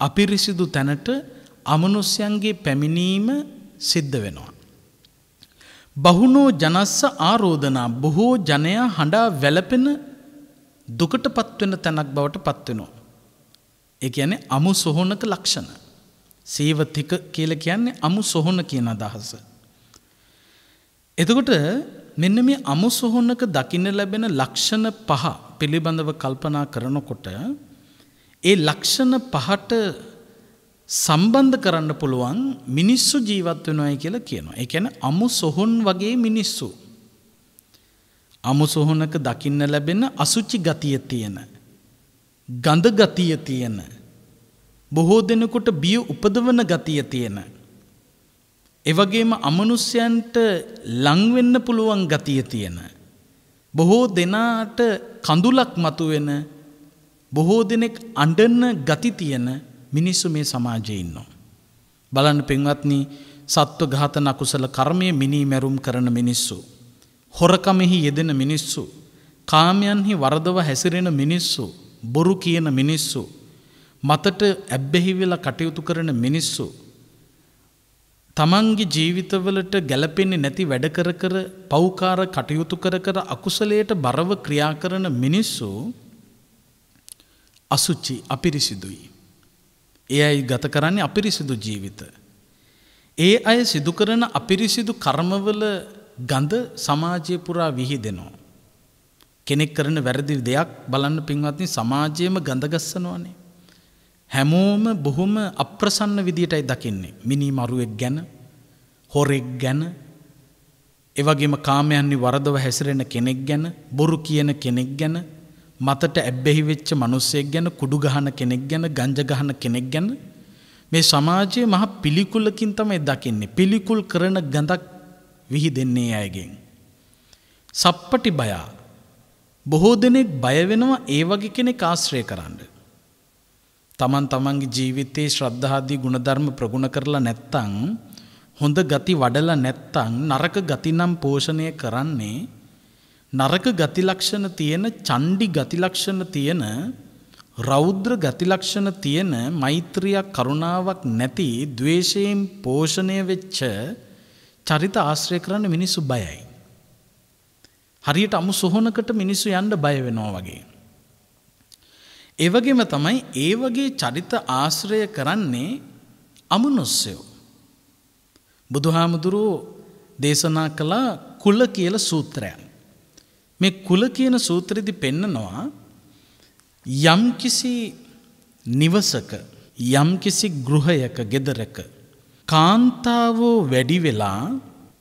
අපිරිසිදු තැනට අමනුස්්‍යයන්ගේ පැමිණීම සිද්ධ වෙනවා. බහුණෝ ජනස්ස ආරෝධනා බොහෝ ජනයා හඬා වැලපෙන දුකට පත්වෙන තැනක් බවට පත්වෙනවා. එක ඇන අමු සොහොනක ලක්ෂණ. සේවතික කියල කියන්නේ අමු සොහොන කියන අදහස. එතකොට මෙන්න මේ අමු සොහොනක දකින්න ලැබෙන ලක්ෂණ පහ පිළිබඳව කල්පනා කරනකොට ඒ ලක්ෂණ පහට සම්බන්ධ කරන්න පුළුවන් මිනිස්සු ජීවත් වෙනවායි කියලා කියනවා. ඒ කියන්නේ අමු සොහොන් වගේ මිනිස්සු. අමු සොහොනක දකින්න ලැබෙන අසුචි ගතිය තියෙන. ගඳ ගතිය තියෙන. බොහෝ දෙනෙකුට බිය උපදවන ගතිය තියෙන. එවගේම අමනුස්්‍යයන්ට ලංවෙන්න පුළුවන් ගතිය තියෙන. බොහෝ දෙනාට කඳුලක් මතුවෙන බොහෝ දෙනෙක් අඩන්න ගති තියෙන මිනිස්සු මේ සමාජයඉන්නවා. බලන්න පෙන්වත්න සත්ව ඝාතන අකුසල කර්මය මිනී මැරුම් කරන මිනිස්සු. හොරකමෙහි යෙදෙන මිනිස්සු. කාමයන්හි වරදව හැසිරෙන මිනිස්සු. බොරු කියන මිනිස්සු. මතට ඇබ්බෙහිවෙලා කටයුතු කරන මිනිස්සු. තමන්ගේ ජීවිතවලට ගැලපෙන්නේ නැති වැඩ කර කර පෞකාර කටයුතු කර කර අකුසලයට බරව ක්‍රියා කරන මිනිස්සු අසුච්චි අපිරිසිදුයි. ඒ අයි ගත කරන්නේ අපිරිසිදු ජීවිත. ඒ අය සිදුකරන අපිරිසිදු කර්මවල ගඳ සමාජය පුරා විහිදෙනවා. කෙනෙක් කරන වැරදි දෙයක් බලන්න පින්වත්නි සමාජයේම ගඳගස්සනවනේ. හැමෝම බොහොම අප්‍රසන්න විදියටයි දකින්නේ. මිනි මරුවෙක් ගැන, හොරෙක් ගැන, ඒ වගේම කාමයන්හි වරදව හැසිරෙන කෙනෙක් ගැන, බොරු කියන කෙනෙක් ගැන, මතට ඇබ්බැහි වෙච්ච මිනිස්සෙක් ගැන, කුඩු ගහන කෙනෙක් ගැන, ගංජා ගහන කෙනෙක් ගැන මේ සමාජයේ මහ පිළිකුලකින් තමයි දකින්නේ. පිළිකුල් කරන ගඳක් විහිදෙන්නේ අයගෙන්. සප්පටි බය. බොහෝ දෙනෙක් බය වෙනවා ඒ වගේ කෙනෙක් ආශ්‍රය කරන්නේ. තමන් තමන්ගේ ජීවිතයේ ශ්‍රද්ධාදී ගුණධර්ම ප්‍රගුණ කරලා නැත්තං හොඳ ගති වඩලා නැත්තං නරක ගතිනම් පෝෂණය කරන්නේ නරක ගතිලක්ෂණ තියෙන චණ්ඩි ගතිලක්ෂණ තියෙන රෞද්‍ර ගතිලක්ෂණ තියෙන මෛත්‍රියක් කරුණාවක් නැති ද්වේෂයෙන් පෝෂණය වෙච්ච චරිත ආශ්‍රය කරන්න මිනිස්සු බයයි. හරියට අමු සොහොනකට මිනිස්සු යන්න බය වෙනවා වගේ. එවගේම තමයි ඒ වගේ චරිත ආශ්‍රය කරන්නේ අමනුස්සයෝ. බුදුහාමුදුරුවෝ දේශනා කළ කුල කියල සූත්‍රය. මේ කුල කියන සූත්‍රදි පෙන්නනවා යම්කිසි නිවසක යම්කිසි ගෘහයක ගෙදරක. කාන්තාවෝ වැඩි වෙලා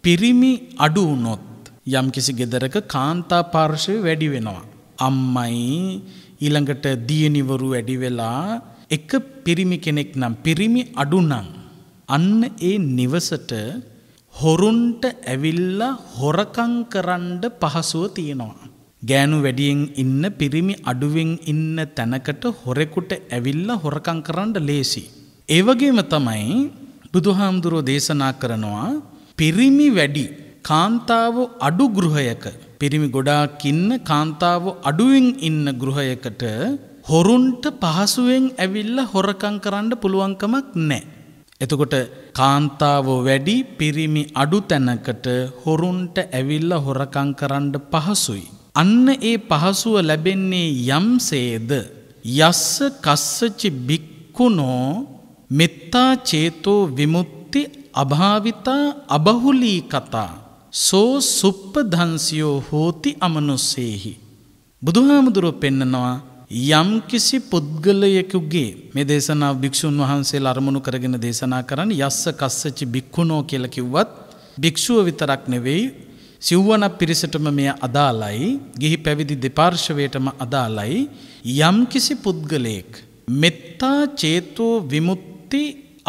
පිරිමි අඩු වුණොත් යම්කිසි ගෙදරක කාන්තා පාර්ශවය වැඩි වෙනවා. අම්මයි ඊළඟට දියනිවරු වැඩි වෙලා එක පිරිමි කෙනෙක් නම් පිරිමි අඩුනං අන්න ඒ නිවසට හොරුන්ට ඇවිල්ලා හොරකං කරන්න පහසුව තියෙනවා. ගෑනු වැඩියෙන් ඉන්න පිරිමි අඩුවෙන් ඉන්න තැනකට හොරෙකුට ඇවිල්ලා හොරකං කරන්න ලේසි. ඒවගේම තමයි බුදුහාමුදුරෝ දේශනා කරනවා පිරිමි වැඩි කාන්තාව අඩු ගෘහයක පිරිමි ගොඩාක් ඉන්න කාන්තාව අඩුවෙන් ඉන්න ගෘහයකට හොරුන්ට පහසුවෙන් ඇවිල්ලා හොරකං කරන්න පුළුවන්කමක් නෑ. එතකොට කාන්තාව වැඩි පිරිමි අඩු තැනකට හොරුන්ට ඇවිල්ලා හොරකං කරන්න පහසුයි. අන්න ඒ පහසුව ලැබෙන්නේ යම්සේද යස්ස කස්සචි බික්කුණෝ මෙත්තා චේතෝ විමුත්ති අභාවිතා අබහුලී කතා සෝ සුප්පධන්සියෝ හෝති අමනුස්සේහි. බුදුහාමුදුරුව පෙන්නනවා යම්කිසි පුද්ගලයකුගේ මේ දේශනා භික්‍ෂූන් වහන්සේ අරමුණු කරගෙන දේශනා කරන්න යස්ස කස්සචි භික්‍ුණෝ කියලකිව්වත් භික්‍ෂුව විතරක් නෙවෙයි සිව්වන පිරිසටම මෙය අදාලයි ගිහි පැවිදි දෙපාර්ශවයටම අදාලයි යම්කිසි පුද්ගලයෙක් මෙත්තා චේතෝ විමුත්ති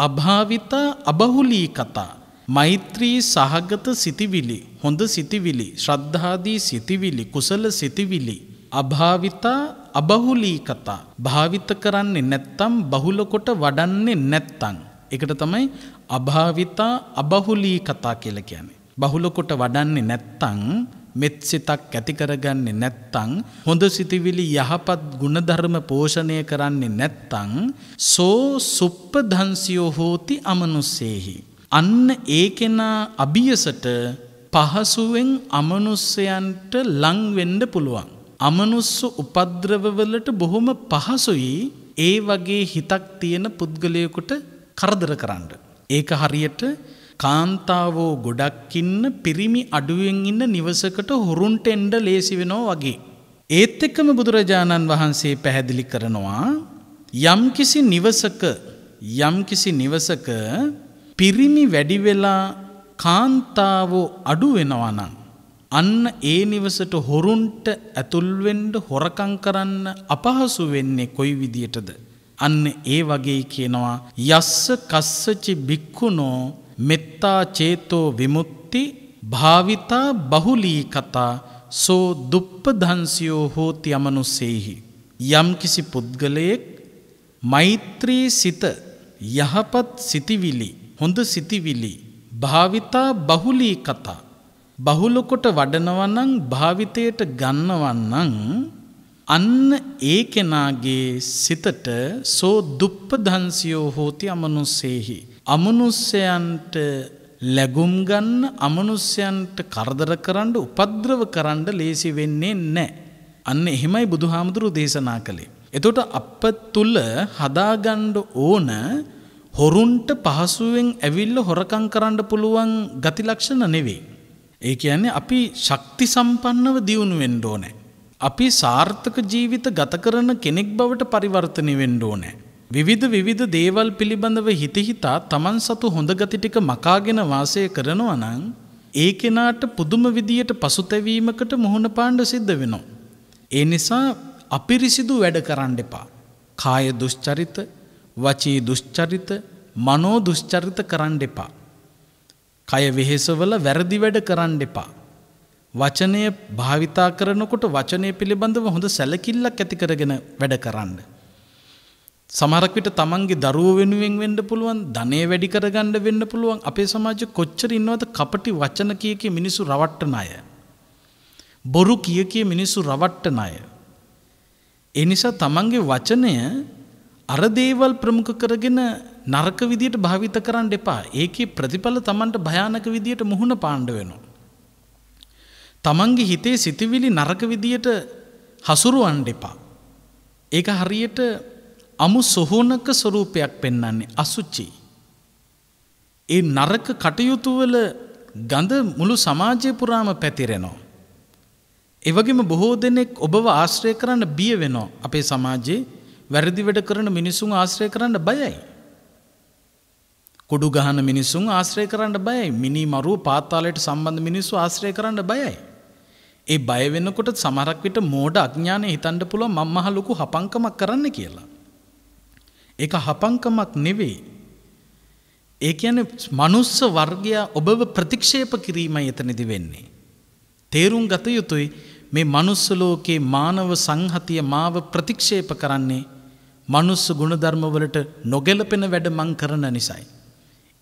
අභාවිතා අබහුලී කතා මෛත්‍රී සහගත සිතිවිලි හොඳ සිතිවිලි ශ්‍රද්ධාදී සිතිවිලි කුසල සිතිවිලි අභාවිතා අබහුලී කතා භාවිත කරන්නේ නැත්තම් බහුලකොට වඩන්නේ නැත්තං. එකට තමයි අභාවිතා අබහුලී කතා කියල කියන්නේ. බහුලකොට වඩන්නේ නැත්තං මෙත් සිතක් ඇතිකරගන්නේ නැත්තං හොඳ සිතිවිලි යහපත් ගුණධර්ම පෝෂණය කරන්නේ නැත්තං සෝ සුප්ප ධන්සියෝ හෝති අමනුස්සේහි. අන්න ඒකෙනා අභියසට පහසුවෙන් අමනුස්සයන්ට ලංවෙන්ඩ පුළුවන්. අමනුස්සු උපද්‍රවවලට බොහොම පහසුයි ඒ වගේ හිතක් තියෙන පුද්ගලයකුට කරදර කරන්න. ඒක හරියට කාන්තාවෝ ගොඩක්කින්න පිරිමි අඩුවෙන් ඉන්න නිවසකට හුරුන්ට එන්ඩ ලේසි වෙනෝ වගේ. ඒත් එක්කම බුදුරජාණන් වහන්සේ පැහැදිලි කරනවා යම්කිසි නිවසක යම්කිසි නිවසක පිරිමි වැඩි වෙලා කාන්තාවෝ අඩු වෙනවා නම් අන්න ඒ නිවසට හොරුන්ට ඇතුල්වෙන්න හොරකං කරන්න අපහසු වෙන්නේ කොයි විදියටද අන්න ඒ වගේ කියනවා යස්ස කස්සචි බික්කුණෝ මෙත්තා චේතෝ විමුක්ති භාවිතා බහුලී කතා සෝ දුප්පදන්සියෝ හෝති අමනුස්සේහි යම්කිසි පුද්ගලයෙක් මෛත්‍රී සිත යහපත් සිතිවිලි හොඳ සිතිවිලි භාවිතා බහුලී කතා බහුලකොට වඩනවනං භාවිතයට ගන්නවන්නං අන්න ඒ කෙනාගේ සිතට සෝ දුප්පදන්සියෝ හෝති අමනුස්සේහි. අමනුස්සයන්ට ලැගුම් ගන්න අමනුස්සයන්ට කරදර කරන්න උපද්‍රව කරන්න ලේසි වෙන්නේ නෑ. අන්න එහෙමයි බුදුහාමුදුරු දේශනා කළේ. එතොට අප තුළ හදාගණ්ඩ ඕන හොරුන්ට පහසුවෙන් ඇවිල්ල හොරකං කරන්න පුළුවන් ගතිලක්ෂණ නෙවෙයි. ඒ කියන්නේ අපි ශක්ති සම්පන්නව දියුණු වෙන්න ඕනේ. අපි සාර්ථක ජීවිත ගත කරන කෙනෙක් බවට පරිවර්තනය වෙන්න ඕනේ. විවිධ විවිධ දේවල් පිළිබඳව හිතහිතා තමන් සතු හොඳ ගති ටික මකාගෙන වාසය කරනවා නම් ඒ කෙනාට පුදුම විදියට පසුතැවීමකට මුහුණ පාණ්ඩ සිද්ධ වෙනවා. ඒ නිසා අපිරිසිදු වැඩ කරන්න එපා. කාය දුෂ්චරිත, වචී දුෂ්චරිත, මනෝ දුෂ්චරිත කරන්න එපා. කය වෙහෙසවල වැරදි වැඩ කරන්න එපා. වචනය භාවිතා කරනකොට වචනය පිළිබඳව හොඳ සැලකිල්ලක් ඇති කරගෙන වැඩ කරන්න. සමහරක් විට තමන්ගේ දරුවෝ වෙනුවෙන් වෙන්න පුළුවන් ධනෙ වැඩි කරගන්න වෙන්න පුළුවන් අපේ සමාජෙ කොච්චර ඉන්නවද කපටි වචන කිය කිය මිනිස්සු රවට්ටන අය. බොරු කිය කිය මිනිස්සු රවට්ටන අය. ඒ නිසා තමන්ගේ වචනය අර දේවල් ප්‍රමුඛ කරගෙන නරක විදියට භාවිත කරන්න එපා. ඒකේ ප්‍රතිඵල Tamanට භයානක විදියට මුහුණ පාණ්ඩ වෙනවා. Tamanගේ හිතේ සිතවිලි නරක විදියට හසුරුවන්න එපා. ඒක හරියට අමු සොහොනක ස්වරූපයක් පෙන්වන්නේ අසුචි. ඒ නරක කටයුතු වල ගඳ මුළු සමාජය පුරාම පැතිරෙනවා. ඒ වගේම බොහෝ දෙනෙක් ඔබව ආශ්‍රය කරන්න බිය වෙනවා අපේ සමාජයේ වැරදි වැඩ කරන මිනිසුන් ආශ්‍රය කරන්න බයයි. කොඩු ගහන මිනිසුන් ආශ්‍රය කරන්න බයයි මිනි මරුව පාතාලයට සම්බන්ධ මිනිස්සු ආශ්‍රය කරන්න බයයි. ඒ බයවෙන්නකොට සමරක් විට මෝඩ අඥානය හිතන්ඩ පුළුව මංමහ ලොකු හපංකමක් කරන්න කියලා. ඒක හපංකමක් නෙවෙයි. ඒ කියන මනුස්ස වර්ගයා ඔබව ප්‍රතික්ෂේප කිරීමයි එතනදි වෙන්නේ. තේරුම් ගත යුතුයි මේ මනුස්සලෝකේ මානව සංහතිය මාව ප්‍රතික්ෂේප කරන්නේ මනුස්ස ගුණධර්මවලට නොගැලපෙන වැඩ මං කරන නිසයි.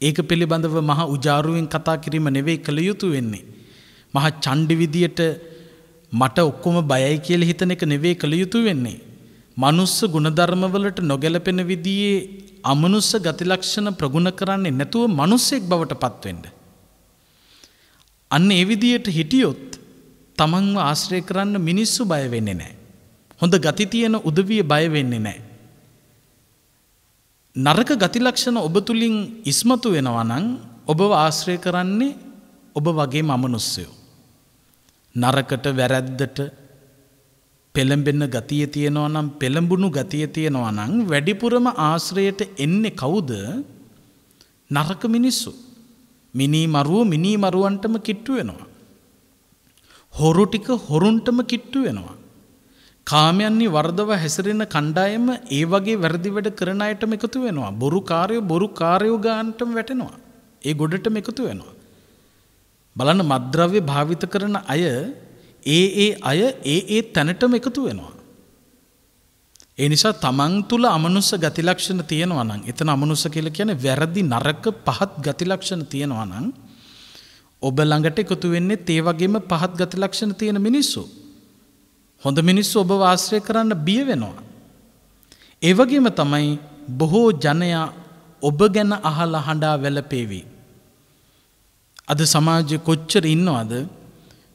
ඒක පිළිබඳව මහ උජාරුවෙන් කතා කිරීම නෙවෙයි කළ යුතු වෙන්නේ. මහ චණ්ඩිවිදියට මට ඔක්කොම බයයි කියල හිතන එක නෙවේ කළ යුතු වෙන්නේ. මනුස්ස ගුණධර්මවලට නොගැලපෙන විදියේ අමනුස්ස ගතිලක්ෂණ ප්‍රගුණ කරන්නේ නැතුව මනුස්සෙක් බවට පත්වෙන්ඩ. අන්න එවිදියට හිටියොත් තමන්ව ආශ්‍රය කරන්න මිනිස්සු බයවෙන්නේ නෑ. හොඳ ගතිතියන උදවිය බයවෙන්නේ නෑ. නරක ගතිලක්ෂණ ඔබ තුළින් ඉස්මතු වෙනවනං ඔබව ආශ්‍රය කරන්නේ ඔබ වගේ මමනුස්සයෝ. නරකට වැරැද්දට පෙළඹෙන්න ගතිය තියෙනවා නම් පෙළඹුණු ගතිය තියෙනවා නං වැඩිපුරම ආශ්‍රයට එන්නේ කවුද නරක මිනිස්සු. මිනීමරුව මිනීමරුවන්ටම කිට්ටු වෙනවා. හොරු ටික හොරුන්ටම කිට්ටු වෙනවා. කාමයන්නේ වර්ධව හැසිරෙන කණ්ඩායම ඒ වගේ වැරදි වැඩ කරන අයටම එකතු වෙනවා. බොරු කාරයෝ බොරු කාරයෝ ගාන්ටම වැටෙනවා. ඒ ගොඩටම එකතු වෙනවා. බලන්න මද්‍රව්‍ය භාවිත කරන අය ඒ ඒ අය ඒ ඒ තැනටම එකතු වෙනවා. ඒ නිසා තමන් තුළ අමනුස්ස ගතිලක්ෂණ තියෙනවා නම් එතන අමනුස්ස කියලා කියන්නේ වැරදි නරක පහත් ගතිලක්ෂණ තියෙනවා නම් ඔබ ළඟට එකතු වෙන්නේ ඒ වගේම පහත් ගතිලක්ෂණ තියෙන මිනිස්සු. හොඳ මිනිස් ඔබ වාශ්‍රය කරන්න බිය වෙනවා. ඒවගේම තමයි බොහෝ ජනයා ඔබ ගැන අහල හඬා වැලපේවී. අද සමාජය කොච්චර ඉන්නවාද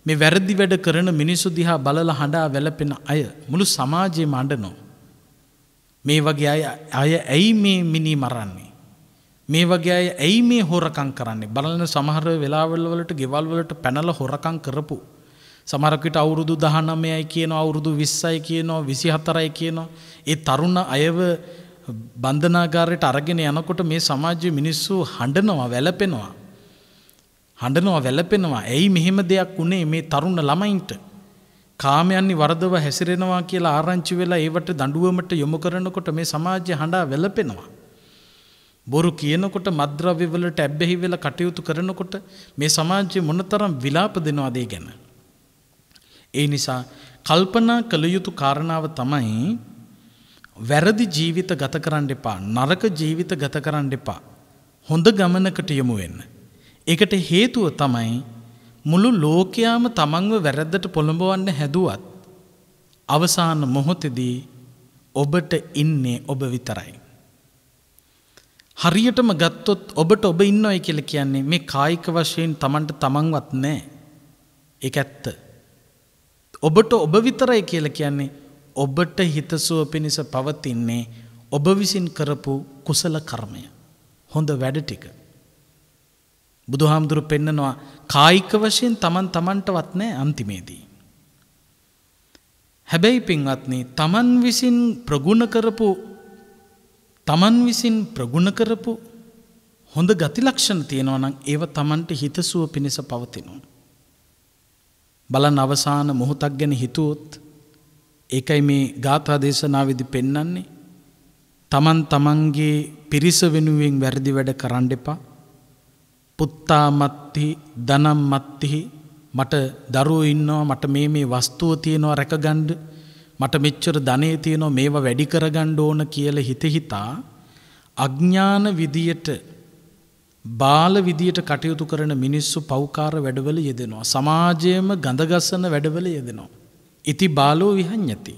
මේ වැරදි වැඩ කරන මිනිස්සු දිහා බලල හඬා වැලපෙන අය මුළු සමාජයේ මණ්ඩනෝ. මේ වගේ අය අය ඇයි මේ මිනි මරන්නේ. මේ වගේ අය ඇයි මේ හොරකං කරන්නේ බලන සමහර වෙලාවල්වලට ගෙවල්වලට පැනල හොරකං කරපු සමහරකට අවුරුදු දහනමයයි කියනවා අවුරුදු විස්සයි කියනවා විසි හතරයි කියනවා. ඒ තරුණ අයව බන්ධනාගාරයට අරගෙන යනකොට මේ සමාජය මිනිස්සු හඬනවා වැලපෙනවා. හඬනවා වැලපෙනවා ඇයි මෙහෙම දෙයක් වුණේ මේ තරුණ ළමයින්ට. කාමයන්නේ වරදව හැසිරෙනවා කියලා ආරංචි වෙලා ඒවට දඩුවමට යොමු කරනකොට මේ සමාජය හඬා වැලපෙනවා. බොරු කියනකොට මද්‍රව්‍යවලට ඇබ්බැහි වෙලා කටයුතු කරනකොට මේ සමාජය මොනතරම් විලාප දෙනවාදේ ගැන. ඒ නිසා කල්පනා කළ යුතු කාරණාව තමයි වැරදි ජීවිත ගත කරන්න එපා නරක ජීවිත ගත කරන්න එපා හොඳ ගමනකට යමු වෙන්න. ඒකට හේතුව තමයි මුළු ලෝකයාම තමන්ව වැරද්දට පොළඹවන්න හැදුවත් අවසාන මොහොතෙදී ඔබට ඉන්නේ ඔබ විතරයි. හරියටම ගත්තොත් ඔබට ඔබ ඉන්න ඔය කියල කියන්නේ මේ කායික වශයෙන් තමන්ට තමන්වත් නෑ එක ඇත්ත. ඔබට ඔබ විතරයි කියල කියන්නේ ඔබට හිතසුව පිණිස පවතින්නේ ඔබ විසින් කරපු කුසල කර්මය. හොඳ වැඩ ටික. බුදුහාමුදුරු පෙන්නනවා කායික වශයෙන් තමන් තමන්ටවත් නෑ අන්තිමේදී. හැබැයි පින්වත්න තමන් විසින් ප්‍රගුණ කරපු තමන් විසින් ප්‍රගුණ කරපු හොඳ ගතිලක්ෂණ තියෙනවනම් ඒව තමන්ට හිතසුව පිණිස පවතිනවා. බලන් අවසාන මොහොතක් ගැන හිතුවොත් ඒකයි මේ ගාථා දේශනාවේදී පෙන්වන්නේ තමන් තමන්ගේ පිරිස වෙනුවෙන් වැරදි වැඩ කරන්න එපා පුත්තා මත්ති ධනම් මත්තිහි මට දරුවෝ ඉන්නවා මට මේ මේ වස්තුව තියෙනවා රැකගන්න මට මෙච්චර ධනෙ තියෙනවා මේවා වැඩි කරගන්න ඕන කියලා හිත හිතා අඥාන විදියට බාල විදියට කටයුතු කරන මිනිස්සු පෞකාර වැඩවල යෙදෙනවා. සමාජයම ගඳගස්සන වැඩවල යෙදෙනවා. ඉති බාලෝ විහං්ඥති.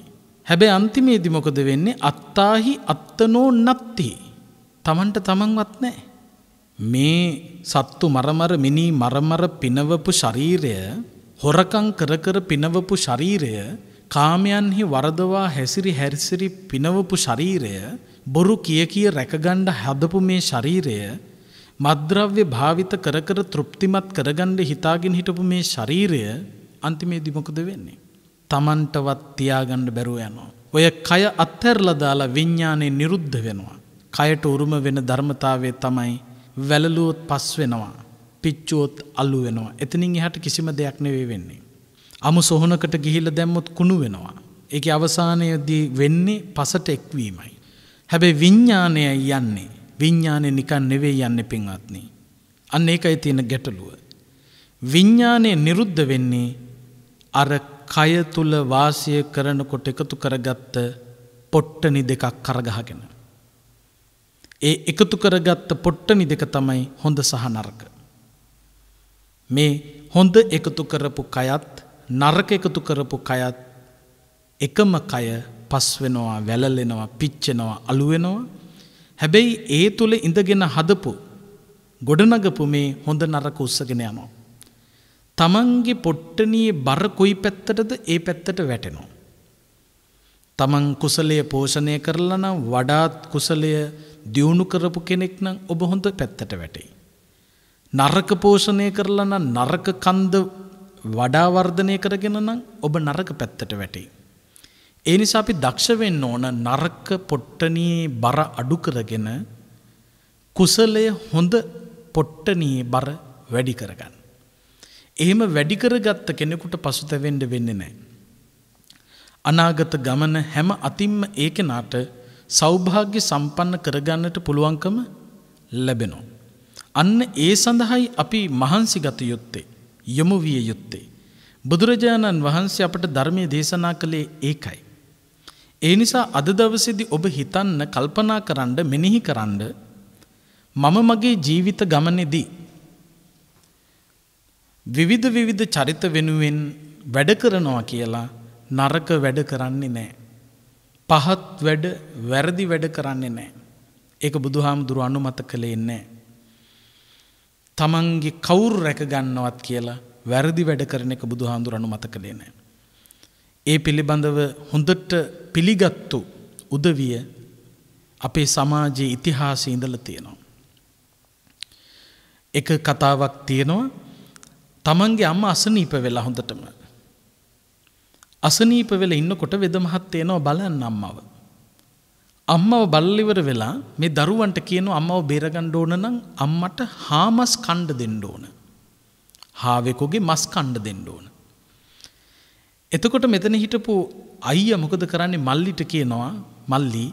හැබැ අන්තිමේදි මොකද වෙන්නේ අත්තාහි අත්තනෝ නත්ති. තමන්ට තමන්වත් නෑ. මේ සත්තු මරමර මිනී මරමර පිනවපු ශරීරය හොරකං කරකර පිනවපු ශරීරය කාමයන්හි වරදවා හැසිරි හැරිසිරි පිනවපු ශරීරය බොරු කිය කිය රැකගණ්ඩ හැදපු මේ ශරීරය මද්‍රව්‍ය භාවිත කර කර තෘප්තිමත් කරගන්න හිතාගෙන හිටපු මේ ශරීරය අන්තිමේදී මොකද වෙන්නේ? Tamanටවත් තියාගන්න බැරුව යනවා. ඔය කය අත්හැරලා දාලා විඥානේ නිරුද්ධ වෙනවා. කයට උරුම වෙන ධර්මතාවය තමයි වැළලුවොත් පස් වෙනවා. පිච්චුවොත් අලු වෙනවා. එතනින් එහාට කිසිම දෙයක් නෙවෙයි වෙන්නේ. අමු සොහනකට ගිහිල්ලා දැම්මොත් කුණු වෙනවා. ඒකේ අවසානයේදී වෙන්නේ පසට එක්වීමයි. හැබැයි විඥානය යන්නේ විඤ්ඥානය නිකන් නෙවෙයි යන්න පින්වත්න. අන්න ඒකයි තියෙන ගැටලුව. විඤ්ඥානය නිරුද්ධ වෙන්නේ අර කය තුළ වාසය කරනකොට එකතු කරගත්ත පොට්ටනි දෙකක් කරගහගෙන. ඒ එකතු කරගත්ත පොට්ටනි දෙක තමයි හොඳ සහ නරක. මේ හොඳ එකතු කරපු කයත් නරක එකතු කරපු කයත් එකම කය පස්වෙනවා වැලලෙනවා පිච්චෙනවා අලුවෙනවා හැබැයි ඒ තුළ ඉඳගෙන හදපු ගොඩනගපු මේ හොඳ නරක උස්සගෙන යනවා. තමන්ගේ පොට්ටනියේ බර කොයි පැත්තටද ඒ පැත්තට වැටෙනවා. තමන් කුසලය පෝෂණය කරලා නම් වඩාත් කුසලය දියුණු කරපු කෙනෙක් නම් ඔබ හොඳ පැත්තට වැටෙයි. නරක පෝෂණය කරලා නම් නරක කන්ද වඩා වර්ධනය කරගෙන නම් ඔබ නරක පැත්තට වැටෙයි. ඒ නිසා අපි දක්ෂ වෙන්න ඕන නරක පොට්ටනියේ බර අඩු කරගෙන කුසලය හොඳ පොට්ටනියේ බර වැඩි කරගන්න. එහෙම වැඩි කරගත්ත කෙනෙකුට පසුතැවෙන්න වෙන්නේ නැහැ. අනාගත ගමන හැම අතින්ම ඒ කෙනාට සෞභාග්‍ය සම්පන්න කරගන්නට පුළුවන්කම ලැබෙනවා. අන්න ඒ සඳහායි අපි මහන්සි ගත යුත්තේ යොමු විය යුත්තේ. බුදුරජාණන් වහන්සේ අපට ධර්මය දේශනා කළේ ඒකයි. ඒ නිසා අද දවසේදී ඔබ හිතන්න කල්පනා කරන්න මෙනෙහි කරන්න මම මගේ ජීවිත ගමනේදී විවිධ විවිධ චරිත වෙනුවෙන් වැඩ කරනවා කියලා නරක වැඩ කරන්නේ නෑ. පහත් වැඩ වැරදි වැඩ කරන්නේ නෑ. ඒක බුදුහාමුදුරු අනුමත කළේ නෑ. තමන්ගේ කවුරු රැකගන්නවත් කියලා වැරදි වැඩ කරන එක බුදුහාමුදුරු අනුමත කළේ නෑ. ඒ පිළිබඳව හොඳට පිළිගත්තු උදවිය අපේ සමාජයේ ඉතිහාසය ඉඳලා තියෙනවා. එක කතාවක් තියෙනවා තමන්ගේ අම්මා අසනීප වෙලා හොඳටම. අසනීප වෙලා ඉන්නකොට වෙද මහත්තයනවා බලන්න අම්මව. අම්මව බල්ලිවර වෙලා මේ දරුවන්ට කියනවා අම්මව බේරගන්න ඕන නම් අම්මට හාමස් කණ්ඩ දෙන්න ඕන. හාවෙකුගේ මස් කණ්ඩ දෙන්න ඕන. එතකොට මෙතන හිටපු අයිය මොකද කරන්නේ මල්ලිට කියනවා මල්ලි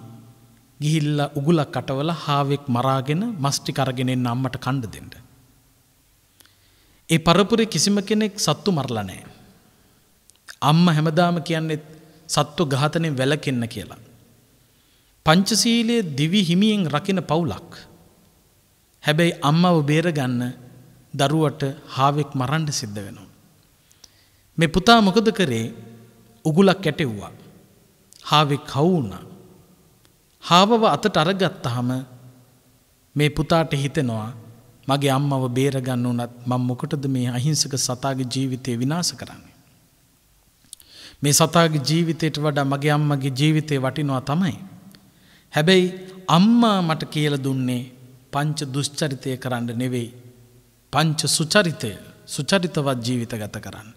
ගිහිල්ල උගුලක් කටවල හාවෙක් මරාගෙන මස්ටි කරගෙනෙන් අම්මට කණ්ඩ දෙෙන්ට. ඒ පරපුරේ කිසිම කෙනෙක් සත්තු මරලනෑ. අම්ම හැමදාම කියන්නෙත් සත්තු ගාතනෙන් වැලකෙන්න කියලා. පංචසීලයේ දිවි හිමියෙන් රකින පවුලක්. හැබැයි අම්මව බේරගන්න දරුවට හාවෙක් මරන්ඩ සිද්ධ වෙනවා. මේ පුතා මොකද කරේ උගුලක් කැටෙව්වා. හාවෙ කවුුණ. හාවව අතට අරගත්තහම මේ පුතාට හිතෙනවා මගේ අම්මව බේරගන්න වනත් මං මොකටද මේ අහිංසක සතාගේ ජීවිතය විනාස කරන්නේ. මේ සතාගේ ජීවිතයට වඩා මගේ අම්මගේ ජීවිතය වටිනවා තමයි. හැබැයි අම්මා මට කියල දුන්නේ පංච දුෂ්චරිතය කරන්න නෙවෙයි. පංච සුචරිතය සුචරිතවත් ජීවිත ගත කරන්න.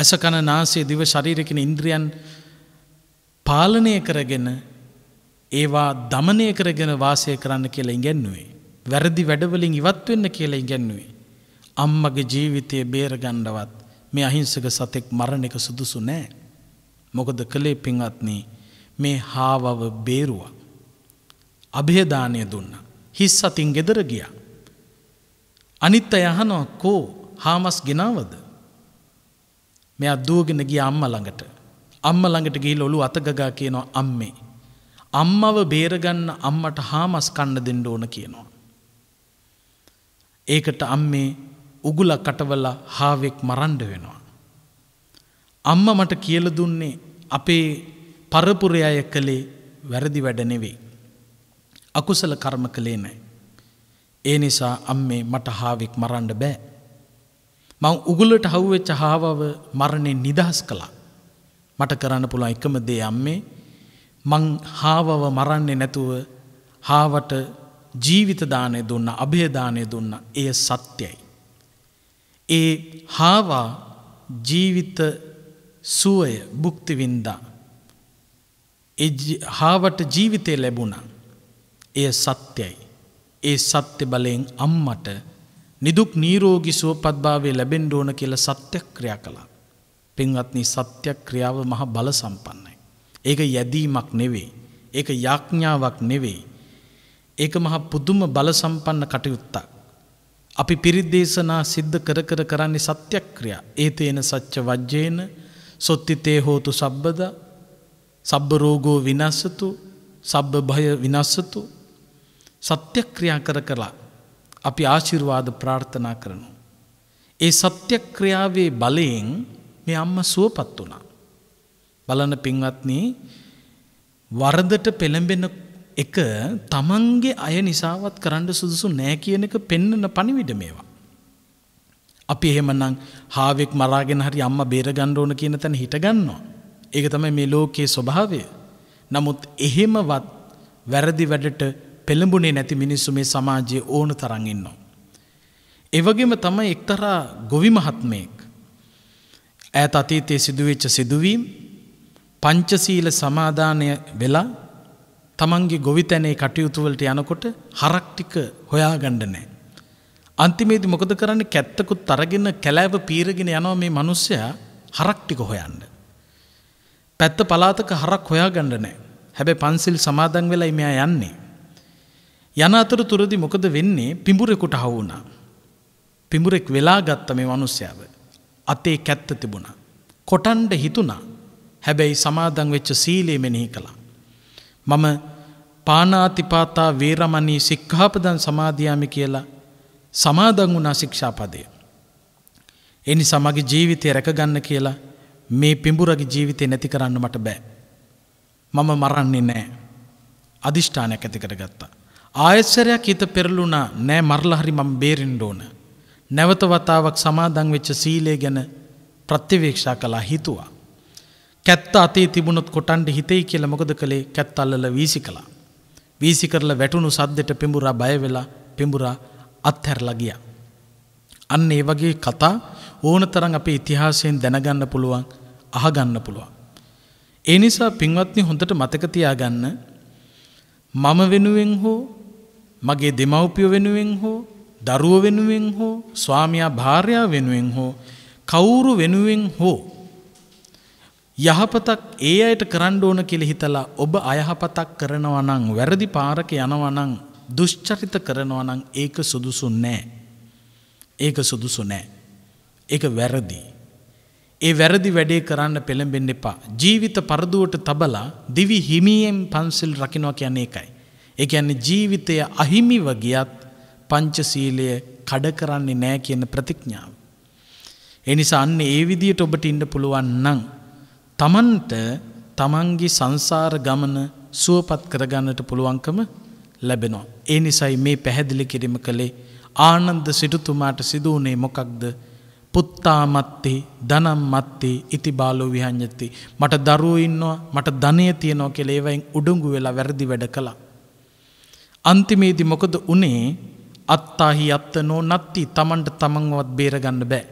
ඇස කන නාසය දිව ශරීර කියන ඉන්ද්‍රියන් පාලනය කරගෙන ඒවා দমনය කරගෙන වාසය කරන්න කියලා ඉගැන්නුවේ. වැරදි වැඩවලින් ඉවත් වෙන්න කියලා ඉගැන්නුවේ. අම්මගේ ජීවිතය බේරගන්නවත් මේ අහිංසක සතෙක් මරණ එක සුදුසු නෑ. මොකද කලේ පින්වත්නි මේ හාවව බේරුවා. અભේදානය දුන්නා. හිස් සතින් gedara ගියා. අනිත් අය අහනවා කෝ හාමස් ගෙනවද? මෙයා දුවගෙන ගිය අම්මා ළඟට. අම්මා ළඟට ගිහිල්ලා ඔළුව අත ගගා කියනවා අම්මේ. අම්මව බේරගන්න අම්මට හාමස් කන්න දෙන්න ඕන කියනවා. ඒකට අම්මේ උගුල කටවලා හාවෙක් මරන්ඩ වෙනවා. අම්ම මට කියල දුන්නේ අපේ පරපුරය අය කළේ වැරදි වැඩ නෙවෙයි. අකුසල කර්ම කළේ නෑ. ඒ නිසා අම්මේ මට හාවෙක් මරන්ඩ බෑ. මං උගුලට හව්වෙච්ච හාවව මරණයෙන් නිදහස් කළා. මට කරන්න පුළුවන් එකම දේ අම්මේ මං හාවව මරන්නේ නැතුව හාවට ජීවිත දානය දුන්න અભේදානය දුන්න එය සත්‍යයි. ඒ හාවා ජීවිත සුවය භුක්ති විඳා. ඒ හාවට ජීවිතේ ලැබුණා. එය සත්‍යයි. ඒ සත්‍ය බලයෙන් අම්මට නිදුක් නීරෝගි සුවපත්භාවය ලැබෙන්ඩ ඕන කියල සත්‍යක්‍රියා කළා. පින්වත්නි සත්‍යක්‍රියාව මහ බල සම්පන්නයි. ඒක යැදීමක් නෙවෙයි. ඒක යාඥාවක් නෙවෙයි. ඒක මහා පුදුම බල සම්පන්න කටයුත්තක්. අපි පිරිද්දේශනා සිද්ධ කර කර කරන්නේ සත්‍යක්‍රියා. ඒතේන සච්ච වජ්ජේන සොත්තිතේ හෝතු සබ්බද සබ්බ රෝගෝ විනස්සතු සබ්බ භය විනස්සතු සත්‍යක්‍රියා කර කළා අපි ආශිර්වාද ප්‍රාර්ථනා කරනු. ඒ සත්‍යක්‍රියාවේ බලයෙන් මේ අම්ම සුවපත් වුණා. බලන පින්වත්නී වරදට පෙළඹෙන එක තමන්ගේ අය නිසාවත් කරන්න සුදුසු නෑ කියන එක පෙන්නන පණිවිඩ මේවා. අපි එහෙමනම් හාවෙක් මරාගෙන හරි අම්ම බේරගන්න ඕන කියන තැන හිටගන්නවා. ඒක තමයි මේ ලෝකයේ ස්වභාවය. නමුත් එහෙමවත් වැරදි වැඩට පෙළඹුණේ නැති මිනිස්සු මේ සමාජයේ ඕන තරන් ඉන්නවා. එවගේම තමයි එක්තරා ගොවි මහත්මයෙක්. ඇත අතීතයේ සිදුවෙච්ච සිදුවීම් පංචසීල සමාධානය වෙලා තමන්ගේ ගොවිතැනේ කටයුතුවලට යනකොට හරක් ටික හොයා ගණ්ඩ නෑ. අන්තිමේද මොකද කරන්න කැත්තකුත් තරගෙන කැලෑව පීරගෙන යනව මේ මනුස්සයා හරක් ටික හොයන්න. පැත්ත පලාතක හරක් හොයා ගණ්ඩ නෑ හැබැ පන්සිල් සමාදන් වෙලා මෙයා යන්නේ. යන අතර තුරදි මොකද වෙන්නේ පිඹුරෙකුට හවුනා. පිඹුරෙක් වෙලා ගත්ත මේ මනුස්්‍යාව. අතේ කැත්ත තිබුණා. කොටන්ඩ හිතුනා හැබැයි සමාදං වෙච්ච සීලේ මෙනෙහි කළා. මම පානාතිපාතා වේරමණී සික්ඛාපදන් සමාධයාමි කියලා සමාදං වුණා ශික්ෂාපදය. එනි සමගේ ජීවිතය රැකගන්න කියලා මේ පිඹුරගේ ජීවිතය නැති කරන්න මට බෑ. මම මරන්නේ නෑ. අධිෂ්ඨානයක් ඇතිකට ගත්තා. ආයත්සරයක් හිත පෙරලුණා නෑ මරලා හරි මම බේරෙන්න ඕන. නැවත වතාවක් සමාදන් වෙච්ච සීලය ගැන ප්‍රතිවේක්ෂා කළා හිතුවා. කැත්ත අතේ තිබුණොත් කොටන්ඩ හිතෙයි කියලා මොකද කළේ කැත් අල්ලලා වීසි කළා. වීසි කරලා වැටුණු සද්දෙට පිඹුරා බය වෙලා පිඹුරා අත්හැරලා ගියා. අන්න ඒ වගේ කතා ඕනතරම් අපේ ඉතිහාසයෙන් දැනගන්න පුළුවන්, අහගන්න පුළුවන්. ඒ නිසා පින්වත්නි හොඳට මතක තියාගන්න මම වෙනුවෙන් හෝ මගේ දෙමව්පිය වෙනුවෙන් හෝ දරුව වෙනුවෙන් හෝ ස්වාමයා භාර්යා වෙනුවෙන් හෝ කවුරු වෙනුවෙන් හෝ යහපතක් ඒ අයට කරන්න ඕන කියලා හිතලා ඔබ අයහපතක් කරනවා නම් වැරදි පාරක යනවා නම් දුෂ්චරිත කරනවා නම් ඒක සුදුසු නෑ. ඒක සුදුසු නෑ. ඒක වැරදි. ඒ වැරදි වැඩේ කරන්න පෙළඹෙන්න එපා. ජීවිත පරදුවට තබලා දිවි හිමියෙන් පන්සිල් රකින්නවා කියන්නේ ඒකයි. එකන්න ජීවිතය අහිමිව ගියත් පංචසීලය කඩ කරන්නේ නෑ කියන ප්‍රතිඥාව. එනිසා අන්න ඒ විදියට ඔබට ඉන්න පුළුවන් නම් තමන්ට තමන්ගේ සංසාර ගමන සුවපත් කරගන්නට පුළුවන්කම ලැබෙනවා. ඒ නිසයි මේ පැහැදිලි කිරීම කළේ ආනන්ද සිටුතුමාට සිදුවනේ මොකක්ද පුත්තා මත්තේ දනම් මත්තේ ඉති බාලෝ විහං්ඥති. මට දරුවෝ ඉන්නවා මට ධනය තියනෝ කෙළේවයින් උඩුගු වෙලා වැරදි වැඩ කලා. අන්තිමේදි මොකද උනේ අත්තාහි අත්ත නෝ නත්ති තමන්ට තමන්වත් බේරගන්න බෑ.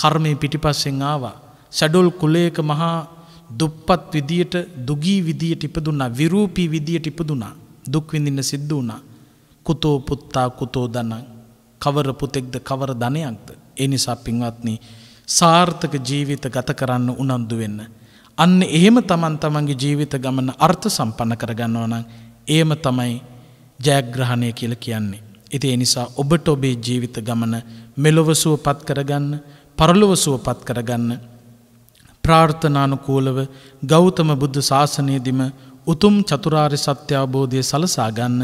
කර්මය පිටිපස්සෙන් ආවා. සැඩොල් කුලේක මහා දුප්පත් විදියට දුගී විදියට ඉපදුනා විරූපී විදියට ඉපදුනා දුක්විඳින්න සිද්ධ වුණා. කුතෝ පුත්තා කුතෝ දනං කවර පුතෙක්ද කවර ධනයක්ද. ඒ නිසා පින්වත්නි සාර්ථක ජීවිත ගත කරන්න උනන්දු වෙන්න. අන්න එහෙම තමන් තමන්ගේ ජීවිත ගමන අර්ථ සම්පන්න කරගන්නවනං ඒම තමයි ජයග්‍රහණය කියල කියන්නේ. ඉති එනිසා ඔබට ඔබේ ජීවිත ගමන මෙලොවසුව පත් කරගන්න පරලොවසුව පත් කරගන්න. ප්‍රාර්ථනානුකූලව ගෞතම බුද්ධ ශාසනයේදිම උතුම් චතුරාරි සත්‍ය අවබෝධය සලසා ගන්න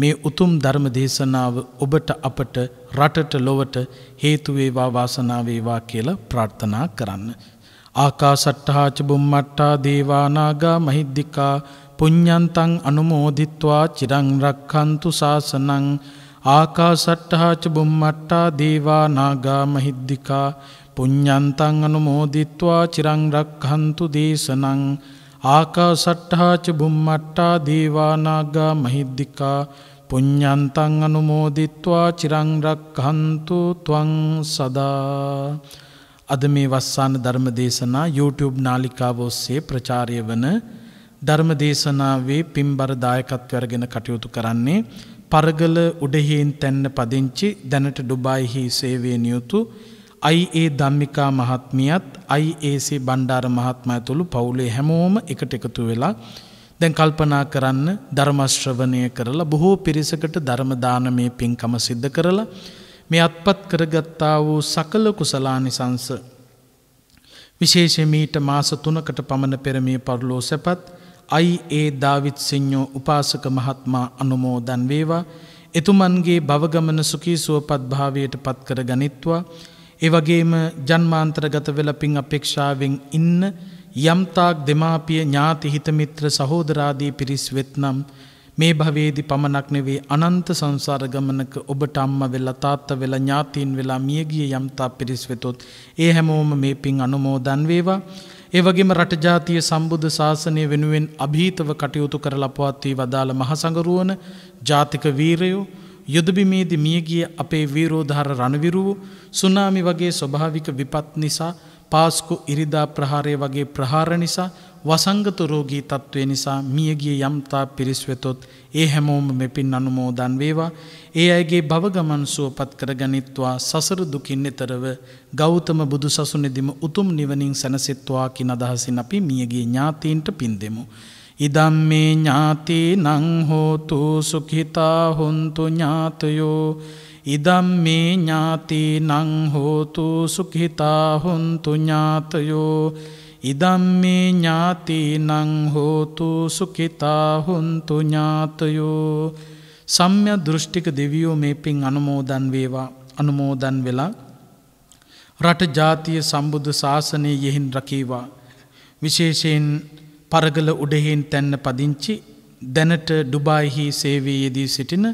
මේ උතුම් ධර්ම දේශනාව ඔබට අපට රටට ලොවට හේතු වේවා වාසනාව වේවා කියලා ප්‍රාර්ථනා කරන්න. ආකාසට්ටහාච බුම්මට්ටා දේවානාගා මහිද්దికා පුඤ්ඤන්තං අනුමෝදිත්වා චිරං රක්ඛන්තු සාසනං ආකාසට්ඨාච බුම්මට්ටා දේවා නාග මහිද්దికා පුඤ්ඤන්තං අනුමෝදිත්වා චිරං රක්ඛන්තු දේශනං ආකාසට්ඨාච බුම්මට්ටා දේවා නාග මහිද්దికා පුඤ්ඤන්තං අනුමෝදිත්වා චිරං රක්ඛන්තු ත්වං සදා අද මේ වස්සාන ධර්ම දේශනා YouTube නාලිකාව ඔස්සේ ප්‍රචාරය වන ධර්ම දේශනාවේ පින්බර දායකත්ව අරගෙන කටයුතු කරන්නේ පරගල උඩහේන් තැන්න පදිංචි දැනට ඩුබායිහි සේවය නියුතු අයිඒ ධම්මිකා මහත්මියත් අයිඒසේ බණ්ඩාර මහත්මය තුළු පවුලේ හැමෝම එකට එකතු වෙලා දැන් කල්පනා කරන්න ධර්මශ්‍රවණය කරලා බොහෝ පිරිසකට ධර්මදානමය පින්කම සිද්ධ කරලා මේ අත්පත් කරගත්තා වූ සකල කුසලානිසංස. විශේෂමීට මාස තුනකට පමණ පෙරමිය පරලෝ සැපත් අයි ඒ දාවිත් සිං්ඥෝ උපාසක මහත්මා අනුමෝදන් වේවා එතුමන්ගේ භවගමන සුකී සුවපත් භාවයට පත්කර ගනිත්වා ඒවගේම ජන්මාන්තරගත වෙල පින් අපේක්ෂාවෙන් ඉන්න යම්තාක් දෙමාපිය ඥාති හිතමිත්‍ර සහෝදරාදී පිරිස් වෙත්නම් මේ භවේදි පමණක් නෙවේ අනන්ත සංසාර ගමනක ඔබට අම්ම වෙලා තාත්ත වෙලා ඥාතීන් වෙලා මියගිය යම්තා පිරිස් වෙතොත් ඒ හැමෝම මේ පින් අනුමෝදන් වේවා ඒ වගේම රට ජාතිය සම්බුද්ධ ශාසනය වෙනුවෙන් අභීතව කටයුතු කරලා පවත්වී වදාළ මහසඟරුවන ජාතික වීරයෝ යුදබිමේදී මියගිය අපේ වීරෝධාර රණවිරුව සුනාමි වගේ ස්වභාවික විපත් නිසා පාස්කු ඉරිදා ප්‍රහාරය වගේ ප්‍රහාර නිසා වසංගත රෝගී තත්ත්වය නිසා මියගිය යම්තා පිරිස්වෙතොත් ඒ හැමෝම මෙපින් අනුමෝදන් වේවා ඒ අයගේ භවගමන් සුවපත් කරගනිත්වා සසර දුකින් එතරව ගෞතම බුදු සසුනෙදිම උතුම් නිවනින් සැනසෙත්වා කි නදහසින් අපි මියගේ ඥාතීන්ට පින් දෙමු. ඉදම්මේ ඥාති නංහෝතු සුකිතා හොන්තු ඥාතයෝ ඉදම්මේ ඥාති නංහෝතු සුකිතා හොන්තු ඥාතයෝ ඉදම්මේ ඥාතිනං හෝතු සුකිතා හුන්තු ඥාතයෝ සම්ය දෘෂ්ටික දෙවියෝ මේ පින් අනුමෝදන් වේවා අනුමෝදන් වෙලා රට ජාතිය සම්බුදු ශාසනය යෙහින් රකීවා විශේෂයෙන් පරගල උඩහෙන් තැන්න පදිංචි දැනට ඩුබායිහි සේවයේදී සිටින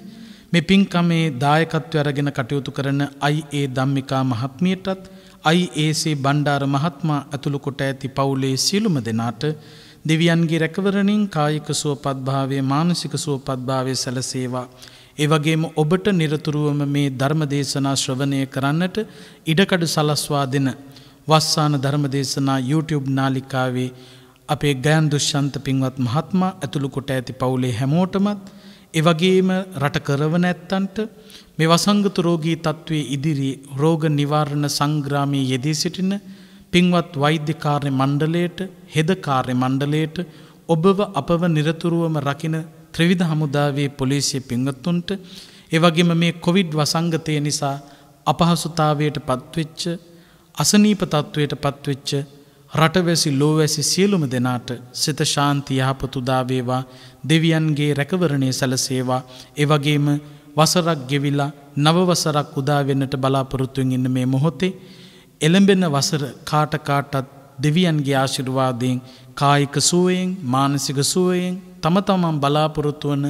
මෙ පින්කමේ දායකත්ව අරගෙන කටයුතු කරන අයි ඒ දම්මිකා මහත්මියටත් අයිඒසේ බණ්ඩාර මහත්මා ඇතුළුකොට ඇති පවුලේ සියලුම දෙනාට දෙවියන්ගේ රැකවරණින් කායික සුවපත්භාවය මානසික සුවපත්භාවය සැලසේවා. ඒවගේම ඔබට නිරතුරුවම මේ ධර්මදේශනා ශ්‍රවණය කරන්නට ඉඩකඩ සලස්වා දෙන. වස්සාන ධර්මදේශනා YouTube නාලිකාවේ අපේ ගෑන් දුෂ්‍යන්ත පින්වත් මහත්මා ඇතුළුකොට ඇති පවුලේ හැමෝටමත් එවගේම රටකරව නැත්තන්ට මේ වසංගත රෝගී තත්ත්වයේ ඉදිරි රෝග නිවාරණ සංග්‍රාමයේ යෙදී සිටින පින්වත් වෛද්‍ය කාර්ය මණ්ඩලයට හෙද කාර්ය මණ්ඩලයට ඔබව අපව නිරතුරුවම රකින ත්‍රිවිධ හමුදාවේ පොලිසිය පින්වත්තුන්ට ඒ වගේම මේ කොවිඩ් වසංගතය නිසා අපහසුතාවයට පත්වෙච්ච අසනීප තත්ත්වයට පත්වෙච්ච රටවැසි ලෝවැසි සියලුම දෙනාට සිත ශාන්ති යහපතුදා වේවා දෙවියන්ගේ රැකවරණය සැලසේවා එවගේම වසරක් ගෙවිලා නවවසරක් උදාවෙන්නට බලාපොරොත්තුවෙන් ඉන්න මේ මොහොතේ එළඹෙන වසර කාටකාටත් දෙවියන්ගේ ආශිර්වාදයෙන් කායික සුවයෙන් මානසික සුවයෙන් තම තමන් බලාපොරොත්තු වන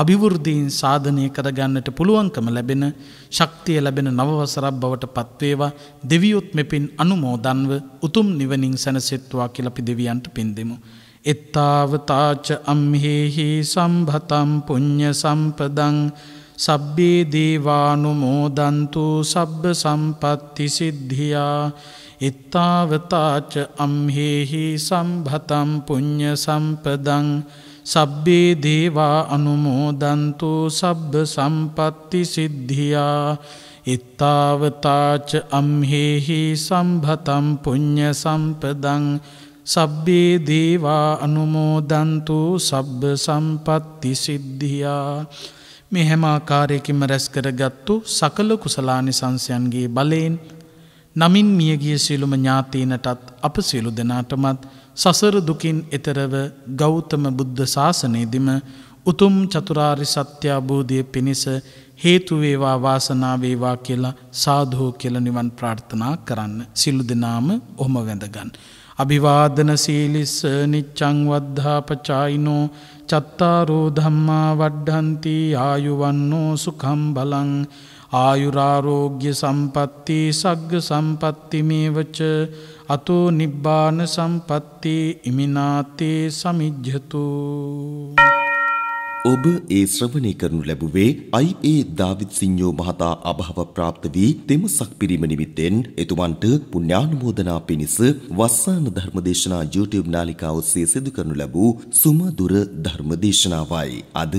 අභිවෘද්ධීන් සාධනය කරගන්නට පුළුවන්කම ලැබෙන ශක්තිය ලැබෙන නවවසරක් බවට පත්වේවා දෙවියොත් මෙපින් අනුමෝදන්ව උතුම් නිවනින් සැනසෙත්වා කියලපි දෙවියන්ට පින්දෙමු. එත්තාවතාච අම්හෙහි සම්භතම් පුං්ඥ සම්පදං සබ්බේ දේවානු මෝදන්තු සබ්බ සම්පත්ති සිද්ධියා ඉත්තාවතාච අම්හෙහි සම්භතම් පුං්ඥ සම්පදං සබ්බේ දේවා අනුමෝදන්තු සබ්බ සම්පත්ති සිද්ධියා ඉත්තාවතාච අම්හෙහි සම්භතම් පුං්ඥ සම්පදං සබ්බේ දේවා අනුමෝදන්තු සබ්බ සම්පත්ති සිද්ධියා මේ හැම ආකාරයකින්ම රැස්කරගත්තු සකල කුසලානි සංසයන්ගේ බලයෙන් නමින් මියගිය සියලුම ඥාතීනටත් අප සියලු දෙනාටමත් සසර දුකින් එතරව ගෞතම බුද්ධ ශාසනයේදිම උතුම් චතුරාරි සත්‍යාබෝධය පිණිස හේතුවේවා වාසනාවේවා කියලා සාධෝ කියල නිවන් ප්‍රාර්ථනා කරන්න සිල්ලු දෙනාම ඔහොම වැඳගන්න. අභිවාදන සීලිස්ස නිච්චංවද්ධා පචායිනෝ චත්තාරෝ ධම්මා වඩ්ඩන්ති ආයුවන්නෝ සුකම් බලං ආයුරාරෝග්‍ය සම්පත්ති සග්ග සම්පත්තිමේවච අතෝ නිබ්බාන සම්පත්ති ඉමිනාතේ සමිජ්ජතු. ඔබ ඒ ශ්‍රවණය කරනු ලැබුවේ අයි.ඒ. දාවිත් සිඤ්ඤෝ මහතා අභව ප්‍රාප්ත වී තෙමසක් පිරිම නිමිත්තෙන් එතුමන්ට පුණ්‍යානුමෝදනා පිණිස වස්සාන ධර්මදේශනා YouTube නාලිකාව ඔස්සේ සිදු කරනු ලැබූ සුමදුර ධර්මදේශනාවයි. අද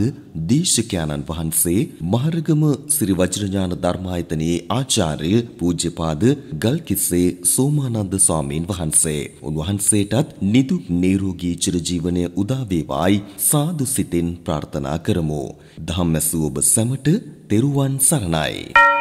දේශකයන්න් වහන්සේ මහරගම ශ්‍රී වජිරඥාන ධර්මායතනයේ ආචාර්ය පූජ්‍යපාද ගල්කිස්සේ සෝමානන්ද ස්වාමීන් වහන්සේ. උන්වහන්සේටත් නිදුක් නිරෝගී චිරජීවනය උදා වේවායි සාදු සිතින් ප්‍රාර්ථනා ප්‍රාර්ථනා කරමු. ධම්මැසූ ඔබ සැමට තෙරුවන් සරණයි.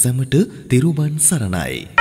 සැමට තෙරුවන් සරණයි